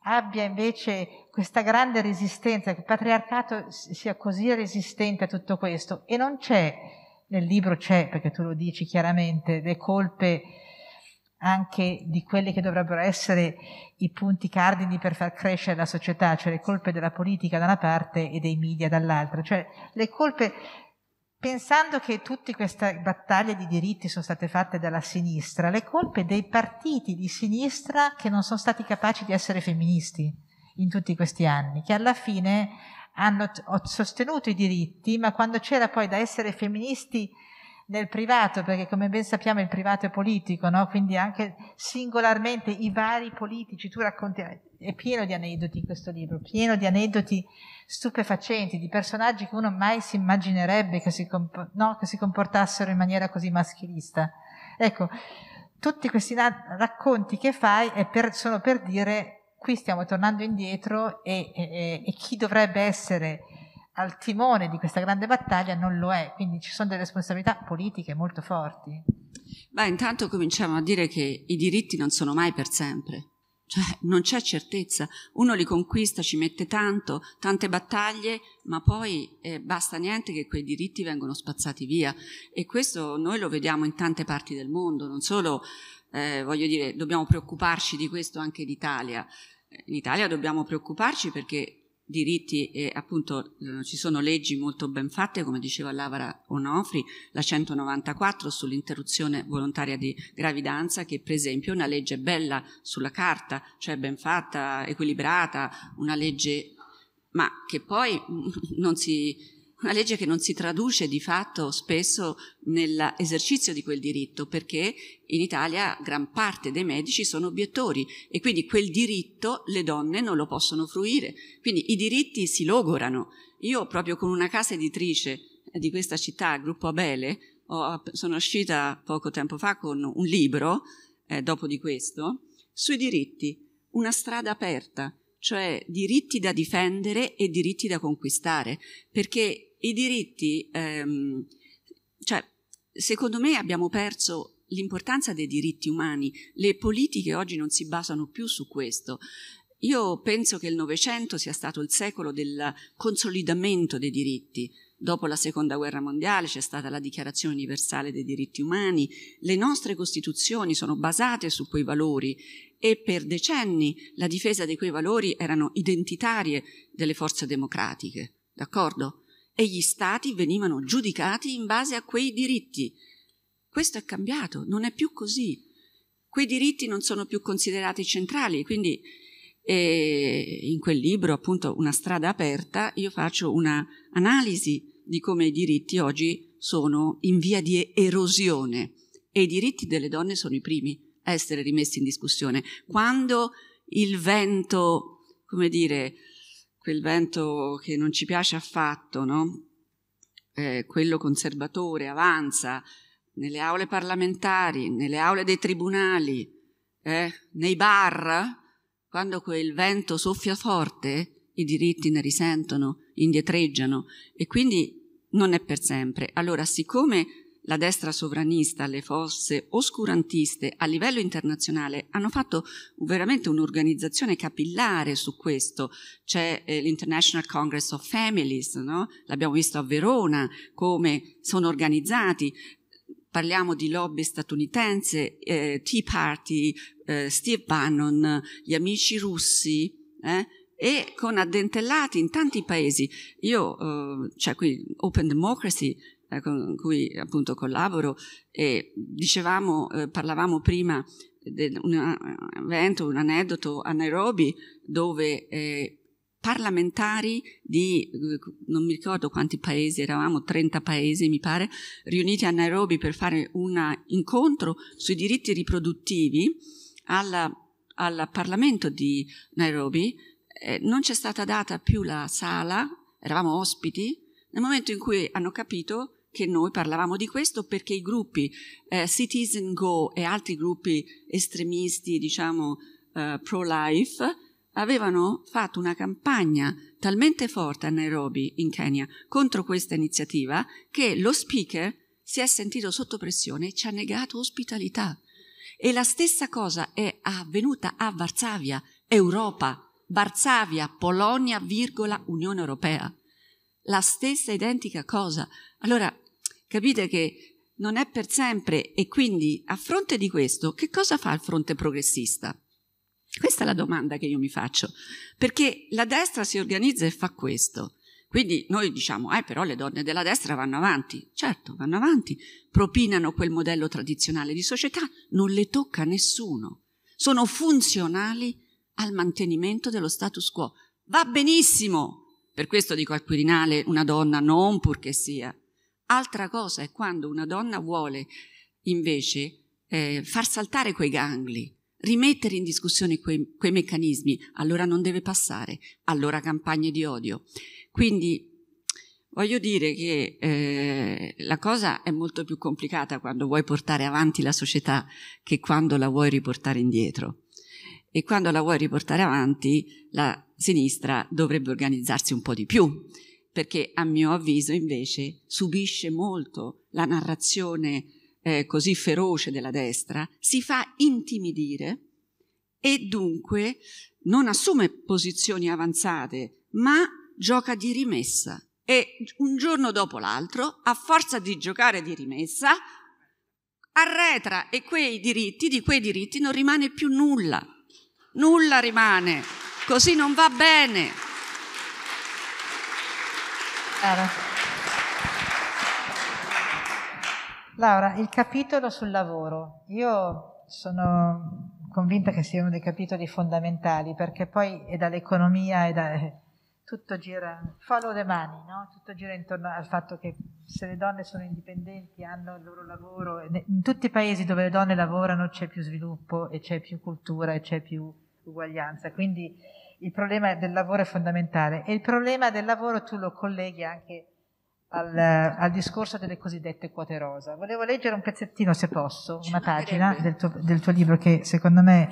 abbia invece questa grande resistenza, che il patriarcato sia così resistente a tutto questo? E non c'è, nel libro c'è, perché tu lo dici chiaramente, le colpe anche di quelli che dovrebbero essere i punti cardini per far crescere la società, cioè le colpe della politica da una parte e dei media dall'altra, cioè le colpe pensando che tutte queste battaglie di diritti sono state fatte dalla sinistra, le colpe dei partiti di sinistra che non sono stati capaci di essere femministi in tutti questi anni, che alla fine hanno sostenuto i diritti, ma quando c'era poi da essere femministi nel privato, perché come ben sappiamo il privato è politico, no? quindi anche singolarmente i vari politici, tu racconti, è pieno di aneddoti in questo libro, pieno di aneddoti stupefacenti, di personaggi che uno mai si immaginerebbe che si, comp- no? che si comportassero in maniera così maschilista. Ecco, tutti questi na- racconti che fai per, sono per dire qui stiamo tornando indietro e, e, e chi dovrebbe essere al timone di questa grande battaglia non lo è, quindi ci sono delle responsabilità politiche molto forti.
Beh, intanto cominciamo a dire che i diritti non sono mai per sempre, cioè non c'è certezza, uno li conquista, ci mette tanto, tante battaglie, ma poi eh, basta niente che quei diritti vengano spazzati via e questo noi lo vediamo in tante parti del mondo, non solo, eh, voglio dire, dobbiamo preoccuparci di questo anche in Italia. In Italia dobbiamo preoccuparci perché diritti e appunto eh, ci sono leggi molto ben fatte come diceva Lavara Onofri la 194 sull'interruzione volontaria di gravidanza che per esempio è una legge bella sulla carta cioè ben fatta, equilibrata una legge ma che poi non si una legge che non si traduce di fatto spesso nell'esercizio di quel diritto, perché in Italia gran parte dei medici sono obiettori e quindi quel diritto le donne non lo possono fruire. Quindi i diritti si logorano. Io proprio con una casa editrice di questa città, Gruppo Abele, ho, sono uscita poco tempo fa con un libro, eh, dopo di questo, sui diritti, una strada aperta cioè diritti da difendere e diritti da conquistare, perché i diritti, ehm, cioè, secondo me abbiamo perso l'importanza dei diritti umani, le politiche oggi non si basano più su questo. Io penso che il Novecento sia stato il secolo del consolidamento dei diritti. Dopo la Seconda Guerra Mondiale c'è stata la Dichiarazione Universale dei diritti umani, le nostre Costituzioni sono basate su quei valori e per decenni la difesa di quei valori erano identitarie delle forze democratiche, d'accordo? E gli stati venivano giudicati in base a quei diritti. Questo è cambiato, non è più così. Quei diritti non sono più considerati centrali, quindi eh, in quel libro, appunto, Una strada aperta, io faccio un'analisi di come i diritti oggi sono in via di erosione e i diritti delle donne sono i primi essere rimessi in discussione. Quando il vento, come dire, quel vento che non ci piace affatto, no? eh, quello conservatore, avanza nelle aule parlamentari, nelle aule dei tribunali, eh, nei bar, quando quel vento soffia forte, i diritti ne risentono, indietreggiano e quindi non è per sempre. Allora, siccome la destra sovranista, le forze oscurantiste a livello internazionale hanno fatto veramente un'organizzazione capillare su questo. C'è eh, l'International Congress of Families, no? l'abbiamo visto a Verona, come sono organizzati. Parliamo di lobby statunitense, eh, Tea Party, eh, Steve Bannon, gli amici russi, Eh? e con addentellati in tanti paesi. Io, eh, cioè qui Open Democracy eh, con cui appunto collaboro e dicevamo, eh, parlavamo prima di un eh, evento, un aneddoto a Nairobi dove eh, parlamentari di eh, non mi ricordo quanti paesi eravamo, 30 paesi mi pare, riuniti a Nairobi per fare un incontro sui diritti riproduttivi alla, al Parlamento di Nairobi. Eh, non c'è stata data più la sala, eravamo ospiti, nel momento in cui hanno capito che noi parlavamo di questo perché i gruppi eh, Citizen Go e altri gruppi estremisti, diciamo, eh, pro-life, avevano fatto una campagna talmente forte a Nairobi, in Kenya, contro questa iniziativa che lo speaker si è sentito sotto pressione e ci ha negato ospitalità. E la stessa cosa è avvenuta a Varsavia, Europa, Varsavia, Polonia, virgola, Unione Europea. La stessa identica cosa. Allora, Capite che non è per sempre e quindi a fronte di questo che cosa fa il fronte progressista? Questa è la domanda che io mi faccio, perché la destra si organizza e fa questo. Quindi noi diciamo, eh però le donne della destra vanno avanti, certo vanno avanti, propinano quel modello tradizionale di società, non le tocca nessuno, sono funzionali al mantenimento dello status quo. Va benissimo, per questo dico al Quirinale una donna non purché sia Altra cosa è quando una donna vuole invece eh, far saltare quei gangli, rimettere in discussione quei, quei meccanismi, allora non deve passare, allora campagne di odio. Quindi voglio dire che eh, la cosa è molto più complicata quando vuoi portare avanti la società che quando la vuoi riportare indietro. E quando la vuoi riportare avanti, la sinistra dovrebbe organizzarsi un po' di più perché a mio avviso invece subisce molto la narrazione eh, così feroce della destra, si fa intimidire e dunque non assume posizioni avanzate, ma gioca di rimessa e un giorno dopo l'altro, a forza di giocare di rimessa, arretra e quei diritti, di quei diritti non rimane più nulla. Nulla rimane. Così non va bene.
Laura. Laura, il capitolo sul lavoro. Io sono convinta che sia uno dei capitoli fondamentali perché poi è dall'economia e da, tutto gira, follow the money, no? tutto gira intorno al fatto che se le donne sono indipendenti, hanno il loro lavoro, in tutti i paesi dove le donne lavorano c'è più sviluppo e c'è più cultura e c'è più uguaglianza. Quindi il problema del lavoro è fondamentale e il problema del lavoro tu lo colleghi anche al, al discorso delle cosiddette quote rosa. Volevo leggere un pezzettino, se posso, una pagina del tuo, del tuo, libro che secondo me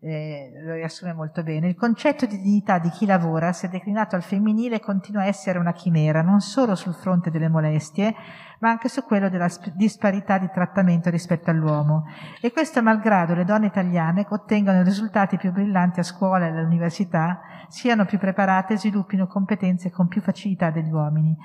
eh, lo riassume molto bene. Il concetto di dignità di chi lavora, se declinato al femminile, continua a essere una chimera, non solo sul fronte delle molestie, ma anche su quello della disparità di trattamento rispetto all'uomo. E questo malgrado le donne italiane ottengano risultati più brillanti a scuola e all'università, siano più preparate e sviluppino competenze con più facilità degli uomini.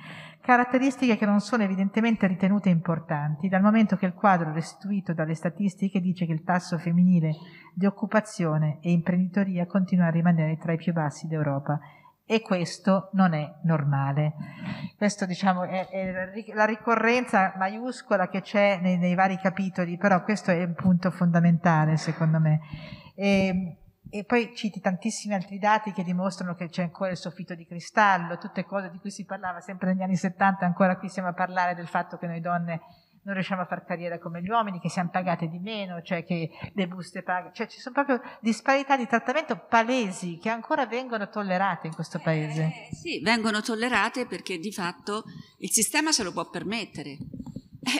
Caratteristiche che non sono evidentemente ritenute importanti, dal momento che il quadro restituito dalle statistiche dice che il tasso femminile di occupazione e imprenditoria continua a rimanere tra i più bassi d'Europa e questo non è normale. Questa diciamo, è, è, la ricorrenza maiuscola che c'è nei, nei, vari capitoli, però questo è un punto fondamentale secondo me. E, e poi citi tantissimi altri dati che dimostrano che c'è ancora il soffitto di cristallo, tutte cose di cui si parlava sempre negli anni 70, ancora qui stiamo a parlare del fatto che noi donne non riusciamo a fare carriera come gli uomini, che siamo pagate di meno, cioè che le buste pagano, cioè ci sono proprio disparità di trattamento palesi che ancora vengono tollerate in questo paese. Eh,
eh, sì, vengono tollerate perché di fatto il sistema se lo può permettere, eh,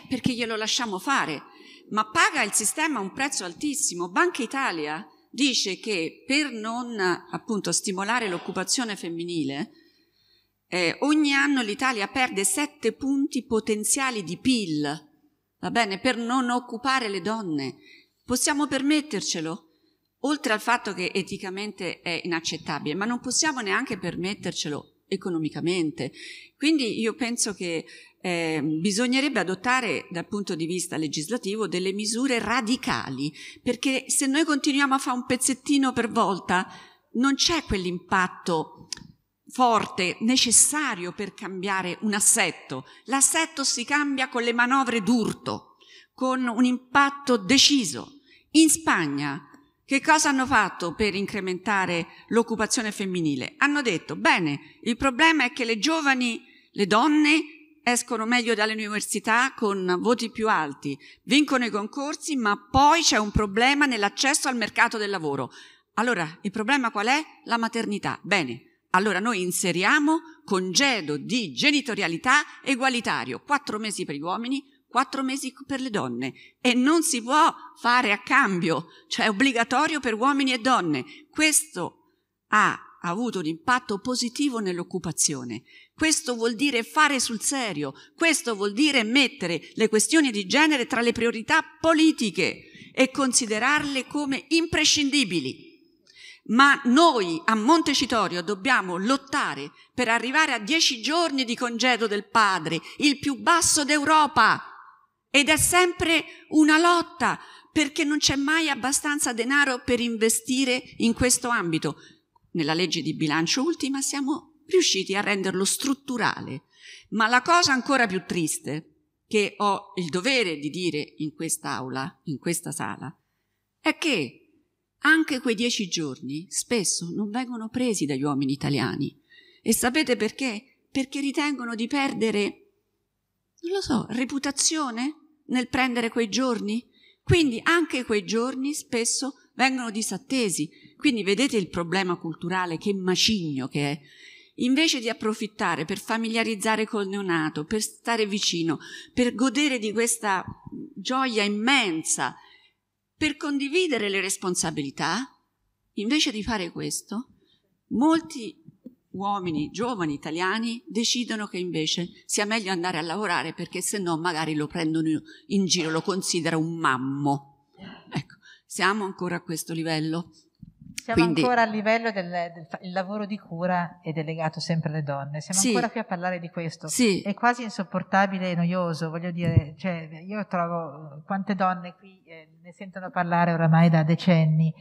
perché glielo lasciamo fare, ma paga il sistema un prezzo altissimo. Banca Italia dice che per non appunto stimolare l'occupazione femminile, eh, ogni anno l'Italia perde 7 punti potenziali di PIL va bene, per non occupare le donne. Possiamo permettercelo, oltre al fatto che eticamente è inaccettabile, ma non possiamo neanche permettercelo economicamente. Quindi io penso che eh, bisognerebbe adottare dal punto di vista legislativo delle misure radicali, perché se noi continuiamo a fare un pezzettino per volta non c'è quell'impatto forte, necessario per cambiare un assetto. L'assetto si cambia con le manovre d'urto, con un impatto deciso. In Spagna che cosa hanno fatto per incrementare l'occupazione femminile? Hanno detto, bene, il problema è che le giovani, le donne, escono meglio dalle università con voti più alti, vincono i concorsi, ma poi c'è un problema nell'accesso al mercato del lavoro. Allora, il problema qual è? La maternità. Bene, allora noi inseriamo congedo di genitorialità egualitario, quattro mesi per gli uomini, quattro mesi per le donne e non si può fare a cambio, cioè è obbligatorio per uomini e donne. Questo ha avuto un impatto positivo nell'occupazione. Questo vuol dire fare sul serio, questo vuol dire mettere le questioni di genere tra le priorità politiche e considerarle come imprescindibili. Ma noi a Montecitorio dobbiamo lottare per arrivare a dieci giorni di congedo del padre, il più basso d'Europa. Ed è sempre una lotta perché non c'è mai abbastanza denaro per investire in questo ambito. Nella legge di bilancio ultima siamo riusciti a renderlo strutturale. Ma la cosa ancora più triste che ho il dovere di dire in quest'aula, in questa sala, è che anche quei dieci giorni spesso non vengono presi dagli uomini italiani. E sapete perché? Perché ritengono di perdere, non lo so, reputazione nel prendere quei giorni? Quindi anche quei giorni spesso vengono disattesi. Quindi vedete il problema culturale, che macigno che è. Invece di approfittare per familiarizzare col neonato, per stare vicino, per godere di questa gioia immensa per condividere le responsabilità, invece di fare questo, molti uomini, giovani italiani, decidono che invece sia meglio andare a lavorare perché se no magari lo prendono in giro, lo considera un mammo. Ecco, siamo ancora a questo livello. Siamo Quindi, ancora a
livello del, del lavoro di cura è delegato sempre alle donne, siamo sì, ancora qui a parlare di questo. Sì. È quasi insopportabile e noioso, voglio dire, cioè, io trovo eh, quante donne qui eh, ne sentono parlare oramai da decenni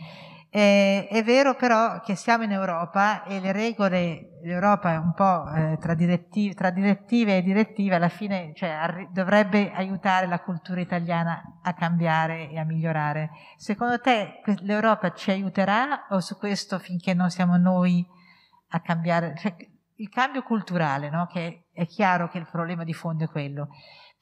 eh, è vero però che siamo in Europa e le regole, l'Europa è un po' eh, tra, direttive, tra, direttive, e direttive, alla fine cioè, arri- dovrebbe aiutare la cultura italiana a cambiare e a migliorare. Secondo te l'Europa ci aiuterà o su questo finché non siamo noi a cambiare? Cioè, il cambio culturale, no? che è chiaro che il problema di fondo è quello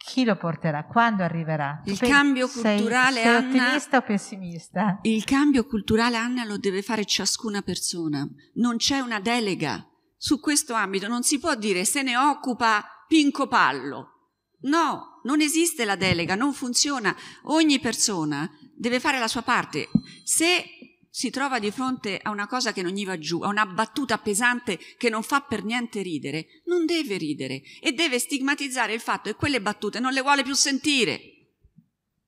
chi lo porterà, quando arriverà. Il Pe- cambio
culturale, sei, sei Anna, ottimista
o pessimista?
Il cambio culturale, Anna, lo deve fare ciascuna persona. Non c'è una delega su questo ambito. Non si può dire se ne occupa Pinco Pallo. No, non esiste la delega, non funziona. Ogni persona deve fare la sua parte. Se si trova di fronte a una cosa che non gli va giù, a una battuta pesante che non fa per niente ridere, non deve ridere e deve stigmatizzare il fatto che quelle battute non le vuole più sentire.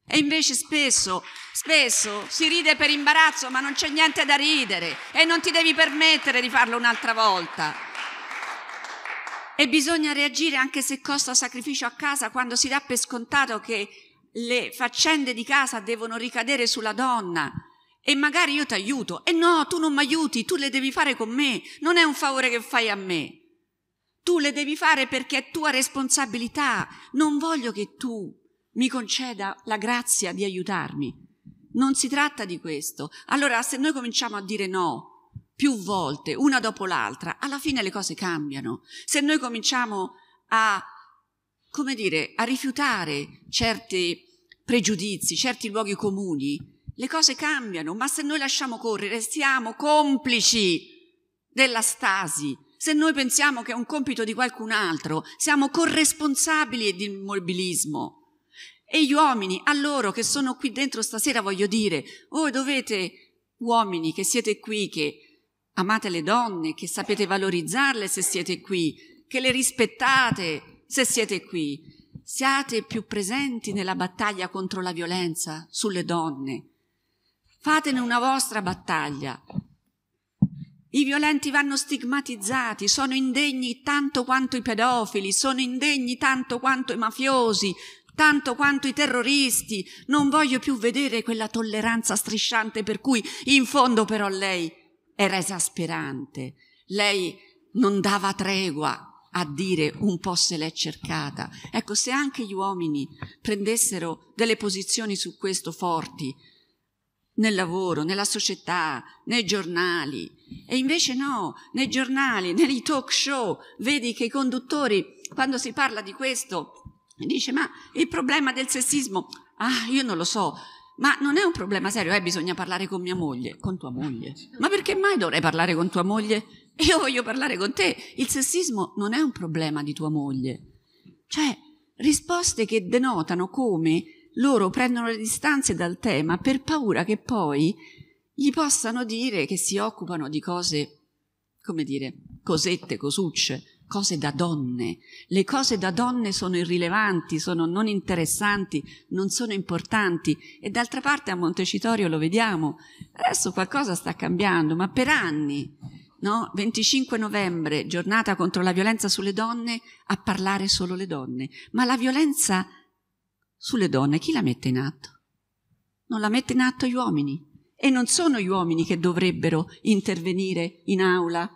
E invece spesso, spesso si ride per imbarazzo, ma non c'è niente da ridere e non ti devi permettere di farlo un'altra volta. E bisogna reagire anche se costa sacrificio a casa quando si dà per scontato che le faccende di casa devono ricadere sulla donna e magari io ti aiuto. E eh no, tu non mi aiuti, tu le devi fare con me, non è un favore che fai a me. Tu le devi fare perché è tua responsabilità. Non voglio che tu mi conceda la grazia di aiutarmi. Non si tratta di questo. Allora, se noi cominciamo a dire no più volte, una dopo l'altra, alla fine le cose cambiano. Se noi cominciamo a, come dire, a rifiutare certi pregiudizi, certi luoghi comuni, le cose cambiano, ma se noi lasciamo correre siamo complici della stasi. Se noi pensiamo che è un compito di qualcun altro, siamo corresponsabili di immobilismo. E gli uomini, a loro che sono qui dentro stasera, voglio dire, voi dovete, uomini che siete qui, che amate le donne, che sapete valorizzarle se siete qui, che le rispettate se siete qui, siate più presenti nella battaglia contro la violenza sulle donne, Fatene una vostra battaglia. I violenti vanno stigmatizzati, sono indegni tanto quanto i pedofili, sono indegni tanto quanto i mafiosi, tanto quanto i terroristi. Non voglio più vedere quella tolleranza strisciante per cui in fondo però lei era esasperante. Lei non dava tregua a dire un po' se l'è cercata. Ecco, se anche gli uomini prendessero delle posizioni su questo forti, nel lavoro, nella società, nei giornali. E invece no, nei giornali, nei talk show, vedi che i conduttori, quando si parla di questo, dice ma il problema del sessismo, ah io non lo so, ma non è un problema serio, eh, bisogna parlare con mia moglie, con tua moglie. Ma perché mai dovrei parlare con tua moglie? Io voglio parlare con te. Il sessismo non è un problema di tua moglie. Cioè, risposte che denotano come loro prendono le distanze dal tema per paura che poi gli possano dire che si occupano di cose, come dire, cosette, cosucce, cose da donne. Le cose da donne sono irrilevanti, sono non interessanti, non sono importanti e d'altra parte a Montecitorio lo vediamo. Adesso qualcosa sta cambiando, ma per anni, no? 25 novembre, giornata contro la violenza sulle donne, a parlare solo le donne. Ma la violenza sulle donne, chi la mette in atto? Non la mette in atto gli uomini. E non sono gli uomini che dovrebbero intervenire in aula.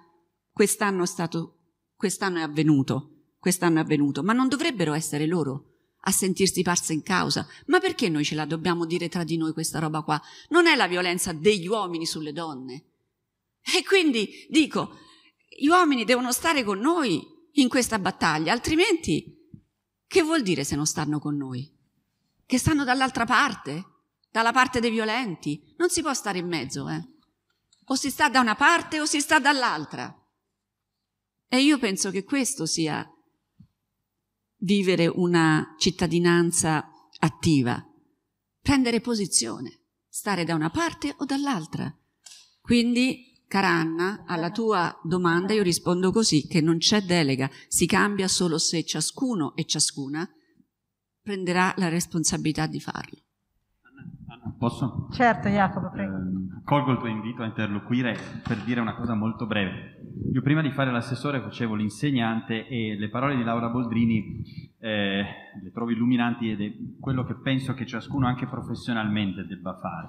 Quest'anno è, stato, quest'anno è avvenuto, quest'anno è avvenuto, ma non dovrebbero essere loro a sentirsi parsa in causa. Ma perché noi ce la dobbiamo dire tra di noi questa roba qua? Non è la violenza degli uomini sulle donne. E quindi dico, gli uomini devono stare con noi in questa battaglia, altrimenti che vuol dire se non stanno con noi? che stanno dall'altra parte, dalla parte dei violenti. Non si può stare in mezzo, eh. O si sta da una parte o si sta dall'altra. E io penso che questo sia vivere una cittadinanza attiva, prendere posizione, stare da una parte o dall'altra. Quindi, cara Anna, alla tua domanda io rispondo così, che non c'è delega, si cambia solo se ciascuno e ciascuna prenderà la responsabilità di farlo.
posso?
Certo, Jacopo,
prego. Eh, colgo il tuo invito a interloquire per dire una cosa molto breve. Io prima di fare l'assessore facevo l'insegnante e le parole di Laura Boldrini eh, le trovo illuminanti ed è quello che penso che ciascuno anche professionalmente debba fare.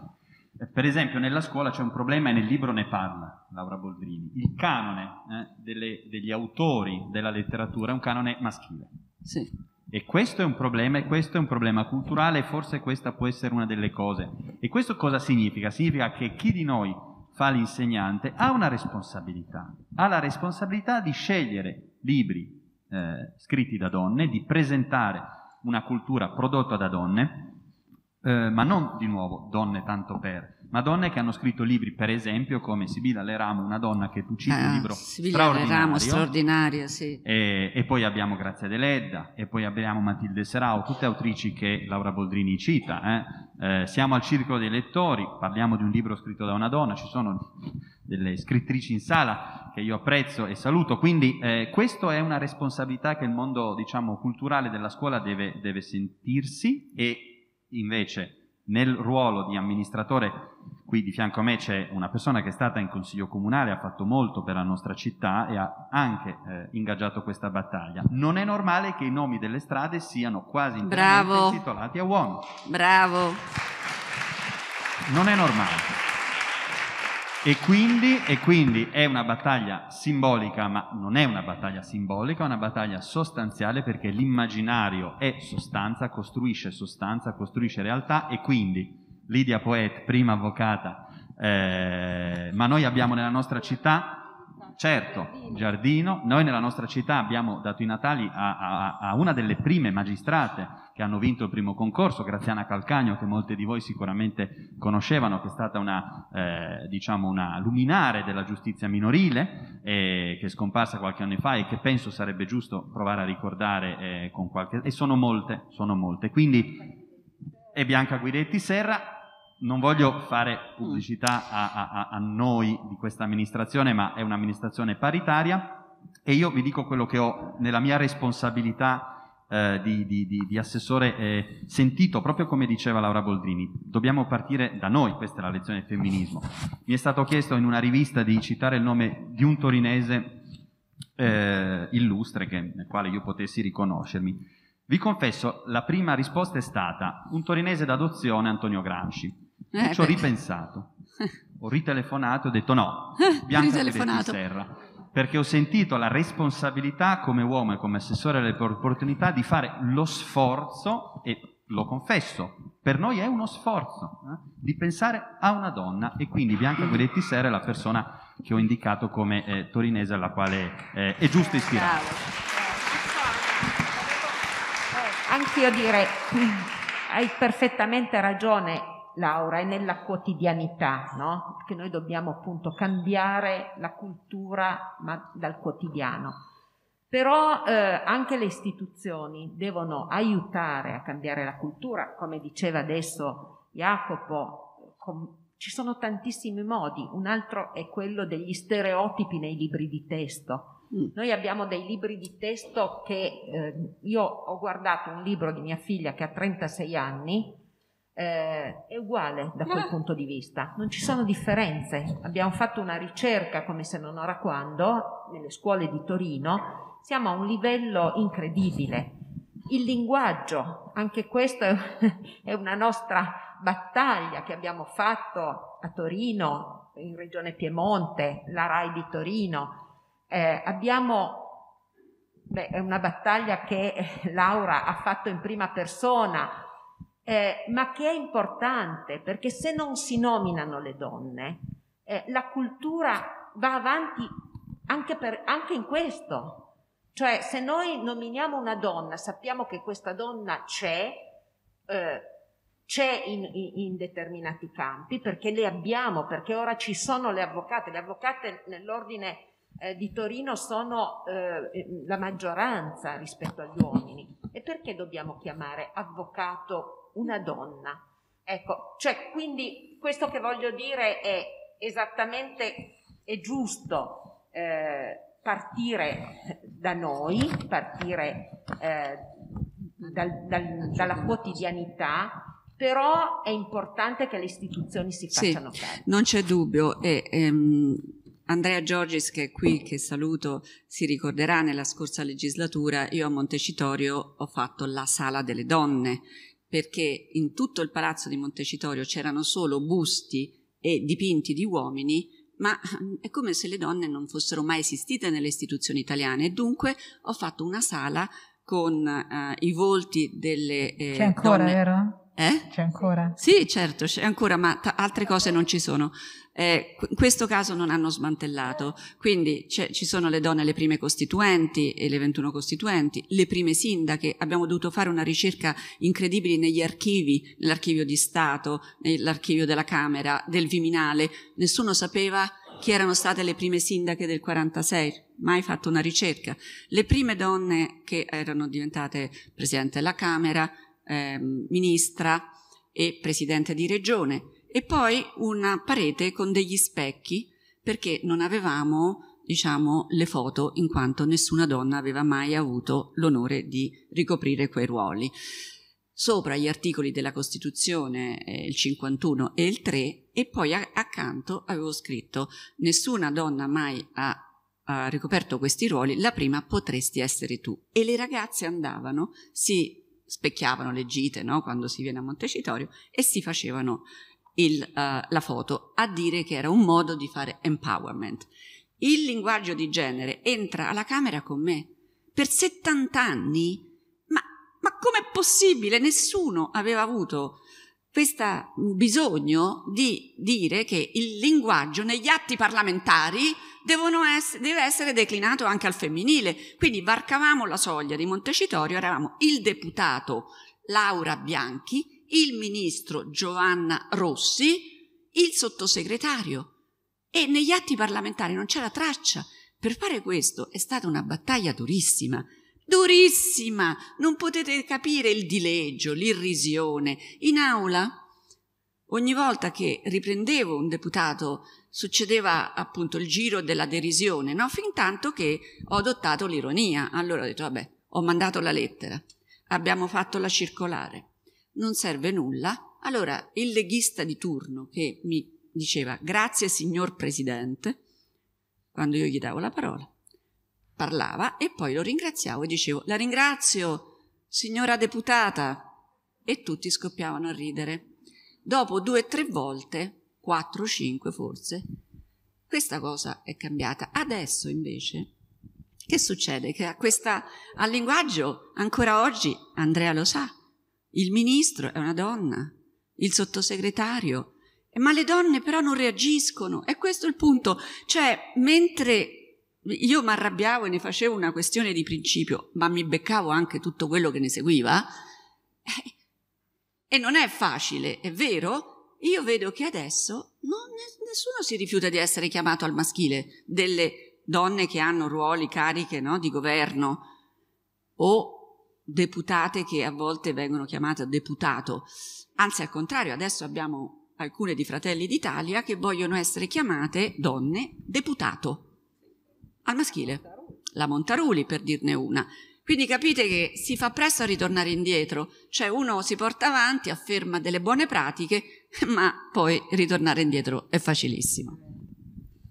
Eh, per esempio nella scuola c'è un problema e nel libro ne parla Laura Boldrini. Il canone eh, delle, degli autori della letteratura è un canone maschile. Sì e questo è un problema, e questo è un problema culturale, e forse questa può essere una delle cose. E questo cosa significa? Significa che chi di noi fa l'insegnante ha una responsabilità, ha la responsabilità di scegliere libri eh, scritti da donne, di presentare una cultura prodotta da donne, eh, ma non di nuovo donne tanto per, ma donne che hanno scritto libri, per esempio, come Sibilla Leramo, una donna che tu citi, ah, un libro Sibilla straordinario. Leramo,
straordinaria, sì.
E, e, poi abbiamo Grazia Deledda, e poi abbiamo Matilde Serao, tutte autrici che Laura Boldrini cita. Eh? Eh, siamo al Circolo dei Lettori, parliamo di un libro scritto da una donna, ci sono delle scrittrici in sala che io apprezzo e saluto, quindi eh, questa è una responsabilità che il mondo diciamo, culturale della scuola deve, deve sentirsi e invece nel ruolo di amministratore, qui di fianco a me c'è una persona che è stata in consiglio comunale, ha fatto molto per la nostra città e ha anche eh, ingaggiato questa battaglia. Non è normale che i nomi delle strade siano quasi intitolati a uomini. Bravo. Non è normale. E quindi, e quindi, è una battaglia simbolica, ma non è una battaglia simbolica, è una battaglia sostanziale perché l'immaginario è sostanza, costruisce sostanza, costruisce realtà e quindi Lidia Poet, prima avvocata, eh, ma noi abbiamo nella nostra città, certo, Giardino, noi nella nostra città abbiamo dato i natali a, a, a una delle prime magistrate che hanno vinto il primo concorso, Graziana Calcagno che molti di voi sicuramente conoscevano, che è stata una, eh, diciamo una luminare della giustizia minorile, eh, che è scomparsa qualche anno fa e che penso sarebbe giusto provare a ricordare eh, con qualche... e sono molte, sono molte. Quindi e Bianca Guidetti Serra, non voglio fare pubblicità a, a, a noi di questa amministrazione, ma è un'amministrazione paritaria e io vi dico quello che ho nella mia responsabilità eh, di, di, di, di, assessore eh, sentito, proprio come diceva Laura Boldrini, dobbiamo partire da noi, questa è la lezione del femminismo. Mi è stato chiesto in una rivista di citare il nome di un torinese eh, illustre che, nel quale io potessi riconoscermi. Vi confesso, la prima risposta è stata un torinese d'adozione Antonio Gramsci. ci ho eh, ripensato, ho ritelefonato e ho detto no,
Bianca
Serra perché ho sentito la responsabilità come uomo e come assessore alle opportunità di fare lo sforzo, e lo confesso, per noi è uno sforzo, eh, di pensare a una donna e quindi Bianca Guidetti Sera è la persona che ho indicato come eh, torinese alla quale eh, è giusto ispirarsi.
Anch'io direi, hai perfettamente ragione, Laura, è nella quotidianità, no? Che noi dobbiamo appunto cambiare la cultura ma dal quotidiano. Però eh, anche le istituzioni devono aiutare a cambiare la cultura, come diceva adesso Jacopo, com- ci sono tantissimi modi, un altro è quello degli stereotipi nei libri di testo. Mm. Noi abbiamo dei libri di testo che eh, io ho guardato un libro di mia figlia che ha 36 anni eh, è uguale da quel punto di vista, non ci sono differenze. Abbiamo fatto una ricerca come se non ora quando nelle scuole di Torino, siamo a un livello incredibile. Il linguaggio, anche questa è una nostra battaglia che abbiamo fatto a Torino, in Regione Piemonte, la RAI di Torino. Eh, abbiamo Beh, è una battaglia che eh, Laura ha fatto in prima persona, eh, ma che è importante perché se non si nominano le donne, eh, la cultura va avanti anche, per, anche in questo. Cioè, se noi nominiamo una donna, sappiamo che questa donna c'è, eh, c'è in, in, in, determinati campi, perché le abbiamo, perché ora ci sono le avvocate, le avvocate nell'ordine eh, di Torino sono eh, la maggioranza rispetto agli uomini. E perché dobbiamo chiamare avvocato una donna? Ecco, cioè, quindi questo che voglio dire è esattamente, è giusto eh, partire da noi, partire eh, dal, dal, dalla quotidianità però è importante che le istituzioni si facciano sì, carico.
Non c'è dubbio, e, ehm, Andrea Giorgis, che è qui, che saluto, si ricorderà nella scorsa legislatura, io a Montecitorio ho fatto la sala delle donne, perché in tutto il palazzo di Montecitorio c'erano solo busti e dipinti di uomini, ma eh, è come se le donne non fossero mai esistite nelle istituzioni italiane dunque ho fatto una sala con eh, i volti delle eh, C'è ancora, donne. vero? Eh?
C'è ancora?
Sì, certo, c'è ancora, ma t- altre cose non ci sono. Eh, in questo caso non hanno smantellato, quindi ci sono le donne, le prime costituenti e le 21 costituenti, le prime sindache, abbiamo dovuto fare una ricerca incredibile negli archivi, nell'archivio di Stato, nell'archivio della Camera, del Viminale, nessuno sapeva chi erano state le prime sindache del 46, mai fatto una ricerca. Le prime donne che erano diventate Presidente della Camera, eh, ministra e presidente di regione e poi una parete con degli specchi perché non avevamo diciamo le foto in quanto nessuna donna aveva mai avuto l'onore di ricoprire quei ruoli sopra gli articoli della Costituzione, eh, il 51 e il 3, e poi a- accanto avevo scritto nessuna donna mai ha, ha ricoperto questi ruoli, la prima potresti essere tu. E le ragazze andavano, si specchiavano le gite no? quando si viene a Montecitorio e si facevano il, uh, la foto a dire che era un modo di fare empowerment. Il linguaggio di genere entra alla Camera con me per 70 anni, ma, ma com'è possibile? Nessuno aveva avuto questo mm, bisogno di dire che il linguaggio negli atti parlamentari essere, deve essere declinato anche al femminile. Quindi varcavamo la soglia di Montecitorio, eravamo il deputato Laura Bianchi, il ministro Giovanna Rossi, il sottosegretario. E negli atti parlamentari non c'era traccia. Per fare questo è stata una battaglia durissima, durissima, non potete capire il dileggio, l'irrisione. In aula, ogni volta che riprendevo un deputato succedeva appunto il giro della derisione, no? fin tanto che ho adottato l'ironia. Allora ho detto, vabbè, ho mandato la lettera, abbiamo fatto la circolare, non serve nulla. Allora il leghista di turno che mi diceva grazie signor Presidente, quando io gli davo la parola, parlava e poi lo ringraziavo e dicevo la ringrazio signora deputata e tutti scoppiavano a ridere. Dopo due o tre volte 4 5 forse, questa cosa è cambiata. Adesso invece, che succede? Che a questa, al linguaggio ancora oggi, Andrea lo sa, il ministro è una donna, il sottosegretario, ma le donne però non reagiscono, e questo è il punto. Cioè, mentre io mi arrabbiavo e ne facevo una questione di principio, ma mi beccavo anche tutto quello che ne seguiva, eh, e non è facile, è vero, io vedo che adesso non, nessuno si rifiuta di essere chiamato al maschile delle donne che hanno ruoli, cariche no, di governo o deputate che a volte vengono chiamate deputato. Anzi, al contrario, adesso abbiamo alcune di Fratelli d'Italia che vogliono essere chiamate donne deputato al maschile. La Montaruli, per dirne una. Quindi capite che si fa presto a ritornare indietro, cioè uno si porta avanti, afferma delle buone pratiche, ma poi ritornare indietro è facilissimo.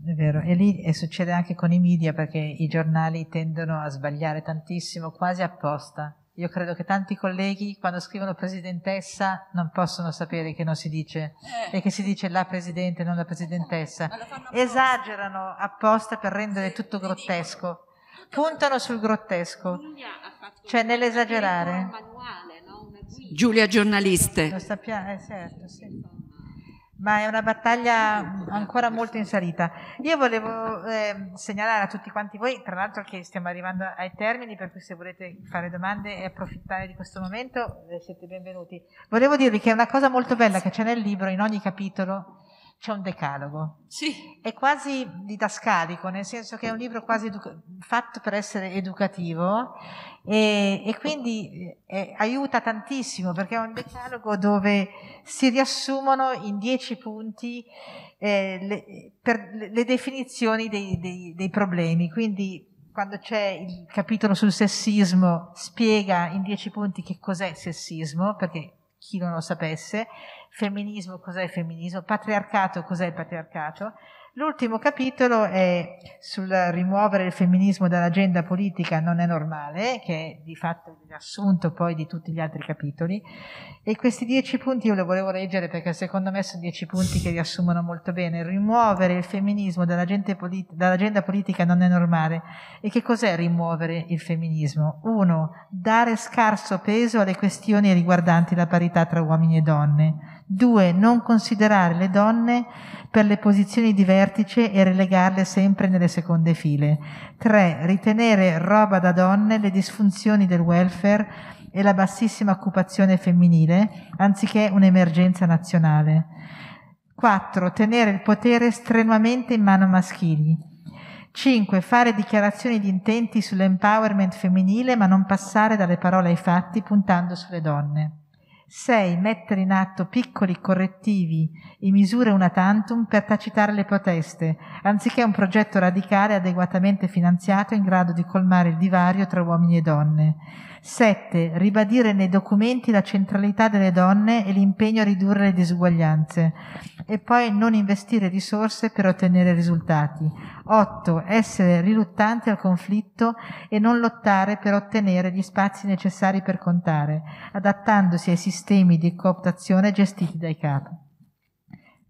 È vero, e lì e succede anche con i media perché i giornali tendono a sbagliare tantissimo, quasi apposta. Io credo che tanti colleghi quando scrivono presidentessa non possono sapere che non si dice eh. e che si dice la presidente, non la presidentessa. Apposta. Esagerano apposta per rendere sì, tutto grottesco. Puntano sul grottesco, cioè nell'esagerare. Giulia giornaliste. Lo sappiamo, eh, certo, sì. Ma è una battaglia ancora molto in salita. Io volevo eh, segnalare a tutti quanti voi, tra l'altro che stiamo arrivando ai termini, per cui se volete fare domande e approfittare di questo momento eh, siete benvenuti. Volevo dirvi che è una cosa molto bella che c'è nel libro, in ogni capitolo, c'è un decalogo. Sì. È quasi didascalico, nel senso che è un libro quasi fatto per essere educativo e, e quindi eh, aiuta tantissimo perché è un decalogo dove si riassumono in dieci punti eh, le, per le definizioni dei, dei, dei problemi. Quindi quando c'è il capitolo sul sessismo spiega in dieci punti che cos'è il sessismo, perché chi non lo sapesse, femminismo cos'è il femminismo, patriarcato cos'è il patriarcato, L'ultimo capitolo è sul rimuovere il femminismo dall'agenda politica non è normale, che è di fatto l'assunto poi di tutti gli altri capitoli. E questi dieci punti io li volevo leggere perché secondo me sono dieci punti che riassumono molto bene. Rimuovere il femminismo politi- dall'agenda politica non è normale. E che cos'è rimuovere il femminismo? Uno, dare scarso peso alle questioni riguardanti la parità tra uomini e donne. 2. Non considerare le donne per le posizioni di vertice e relegarle sempre nelle seconde file. 3. Ritenere roba da donne le disfunzioni del welfare e la bassissima occupazione femminile, anziché un'emergenza nazionale. 4. Tenere il potere strenuamente in mano maschili. 5. Fare dichiarazioni di intenti sull'empowerment femminile ma non passare dalle parole ai fatti puntando sulle donne. 6. Mettere in atto piccoli correttivi e misure una tantum per tacitare le proteste, anziché un progetto radicale adeguatamente finanziato in grado di colmare il divario tra uomini e donne. 7. Ribadire nei documenti la centralità delle donne e l'impegno a ridurre le disuguaglianze. E poi non investire risorse per ottenere risultati. 8. Essere riluttanti al conflitto e non lottare per ottenere gli spazi necessari per contare, adattandosi ai sistemi di cooptazione gestiti dai capi.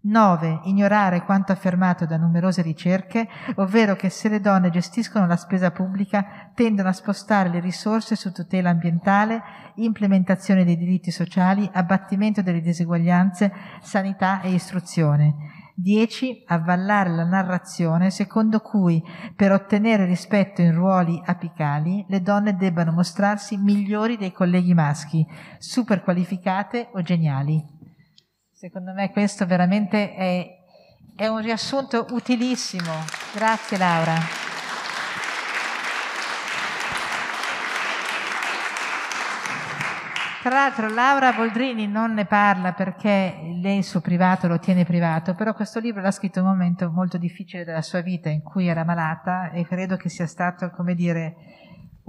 9. Ignorare quanto affermato da numerose ricerche, ovvero che se le donne gestiscono la spesa pubblica tendono a spostare le risorse su tutela ambientale, implementazione dei diritti sociali, abbattimento delle diseguaglianze, sanità e istruzione. 10. Avvallare la narrazione secondo cui per ottenere rispetto in ruoli apicali le donne debbano mostrarsi migliori dei colleghi maschi, super qualificate o geniali. Secondo me questo veramente è, è un riassunto utilissimo. Grazie Laura. Tra l'altro Laura Boldrini non ne parla perché lei il suo privato lo tiene privato, però questo libro l'ha scritto in un momento molto difficile della sua vita in cui era malata e credo che sia stato, come dire,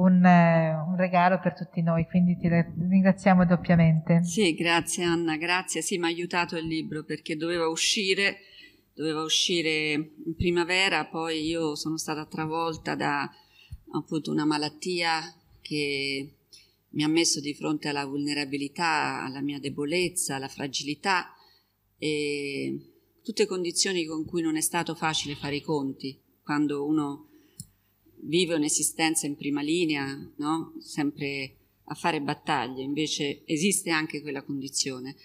un, eh, un, regalo per tutti noi, quindi ti ringraziamo doppiamente.
Sì, grazie Anna, grazie, sì, mi ha aiutato il libro perché doveva uscire, doveva uscire in primavera, poi io sono stata travolta da appunto una malattia che mi ha messo di fronte alla vulnerabilità, alla mia debolezza, alla fragilità e tutte condizioni con cui non è stato facile fare i conti quando uno vive un'esistenza in prima linea, no? sempre a fare battaglie, invece esiste anche quella condizione.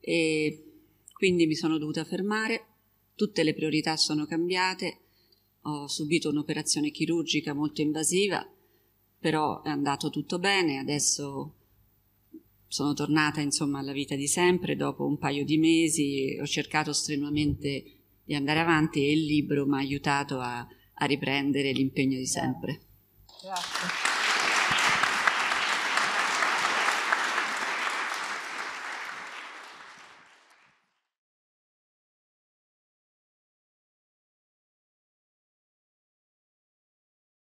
E quindi mi sono dovuta fermare, tutte le priorità sono cambiate, ho subito un'operazione chirurgica molto invasiva, però è andato tutto bene, adesso sono tornata insomma alla vita di sempre, dopo un paio di mesi ho cercato strenuamente di andare avanti e il libro mi ha aiutato a a riprendere l'impegno di sempre. Grazie.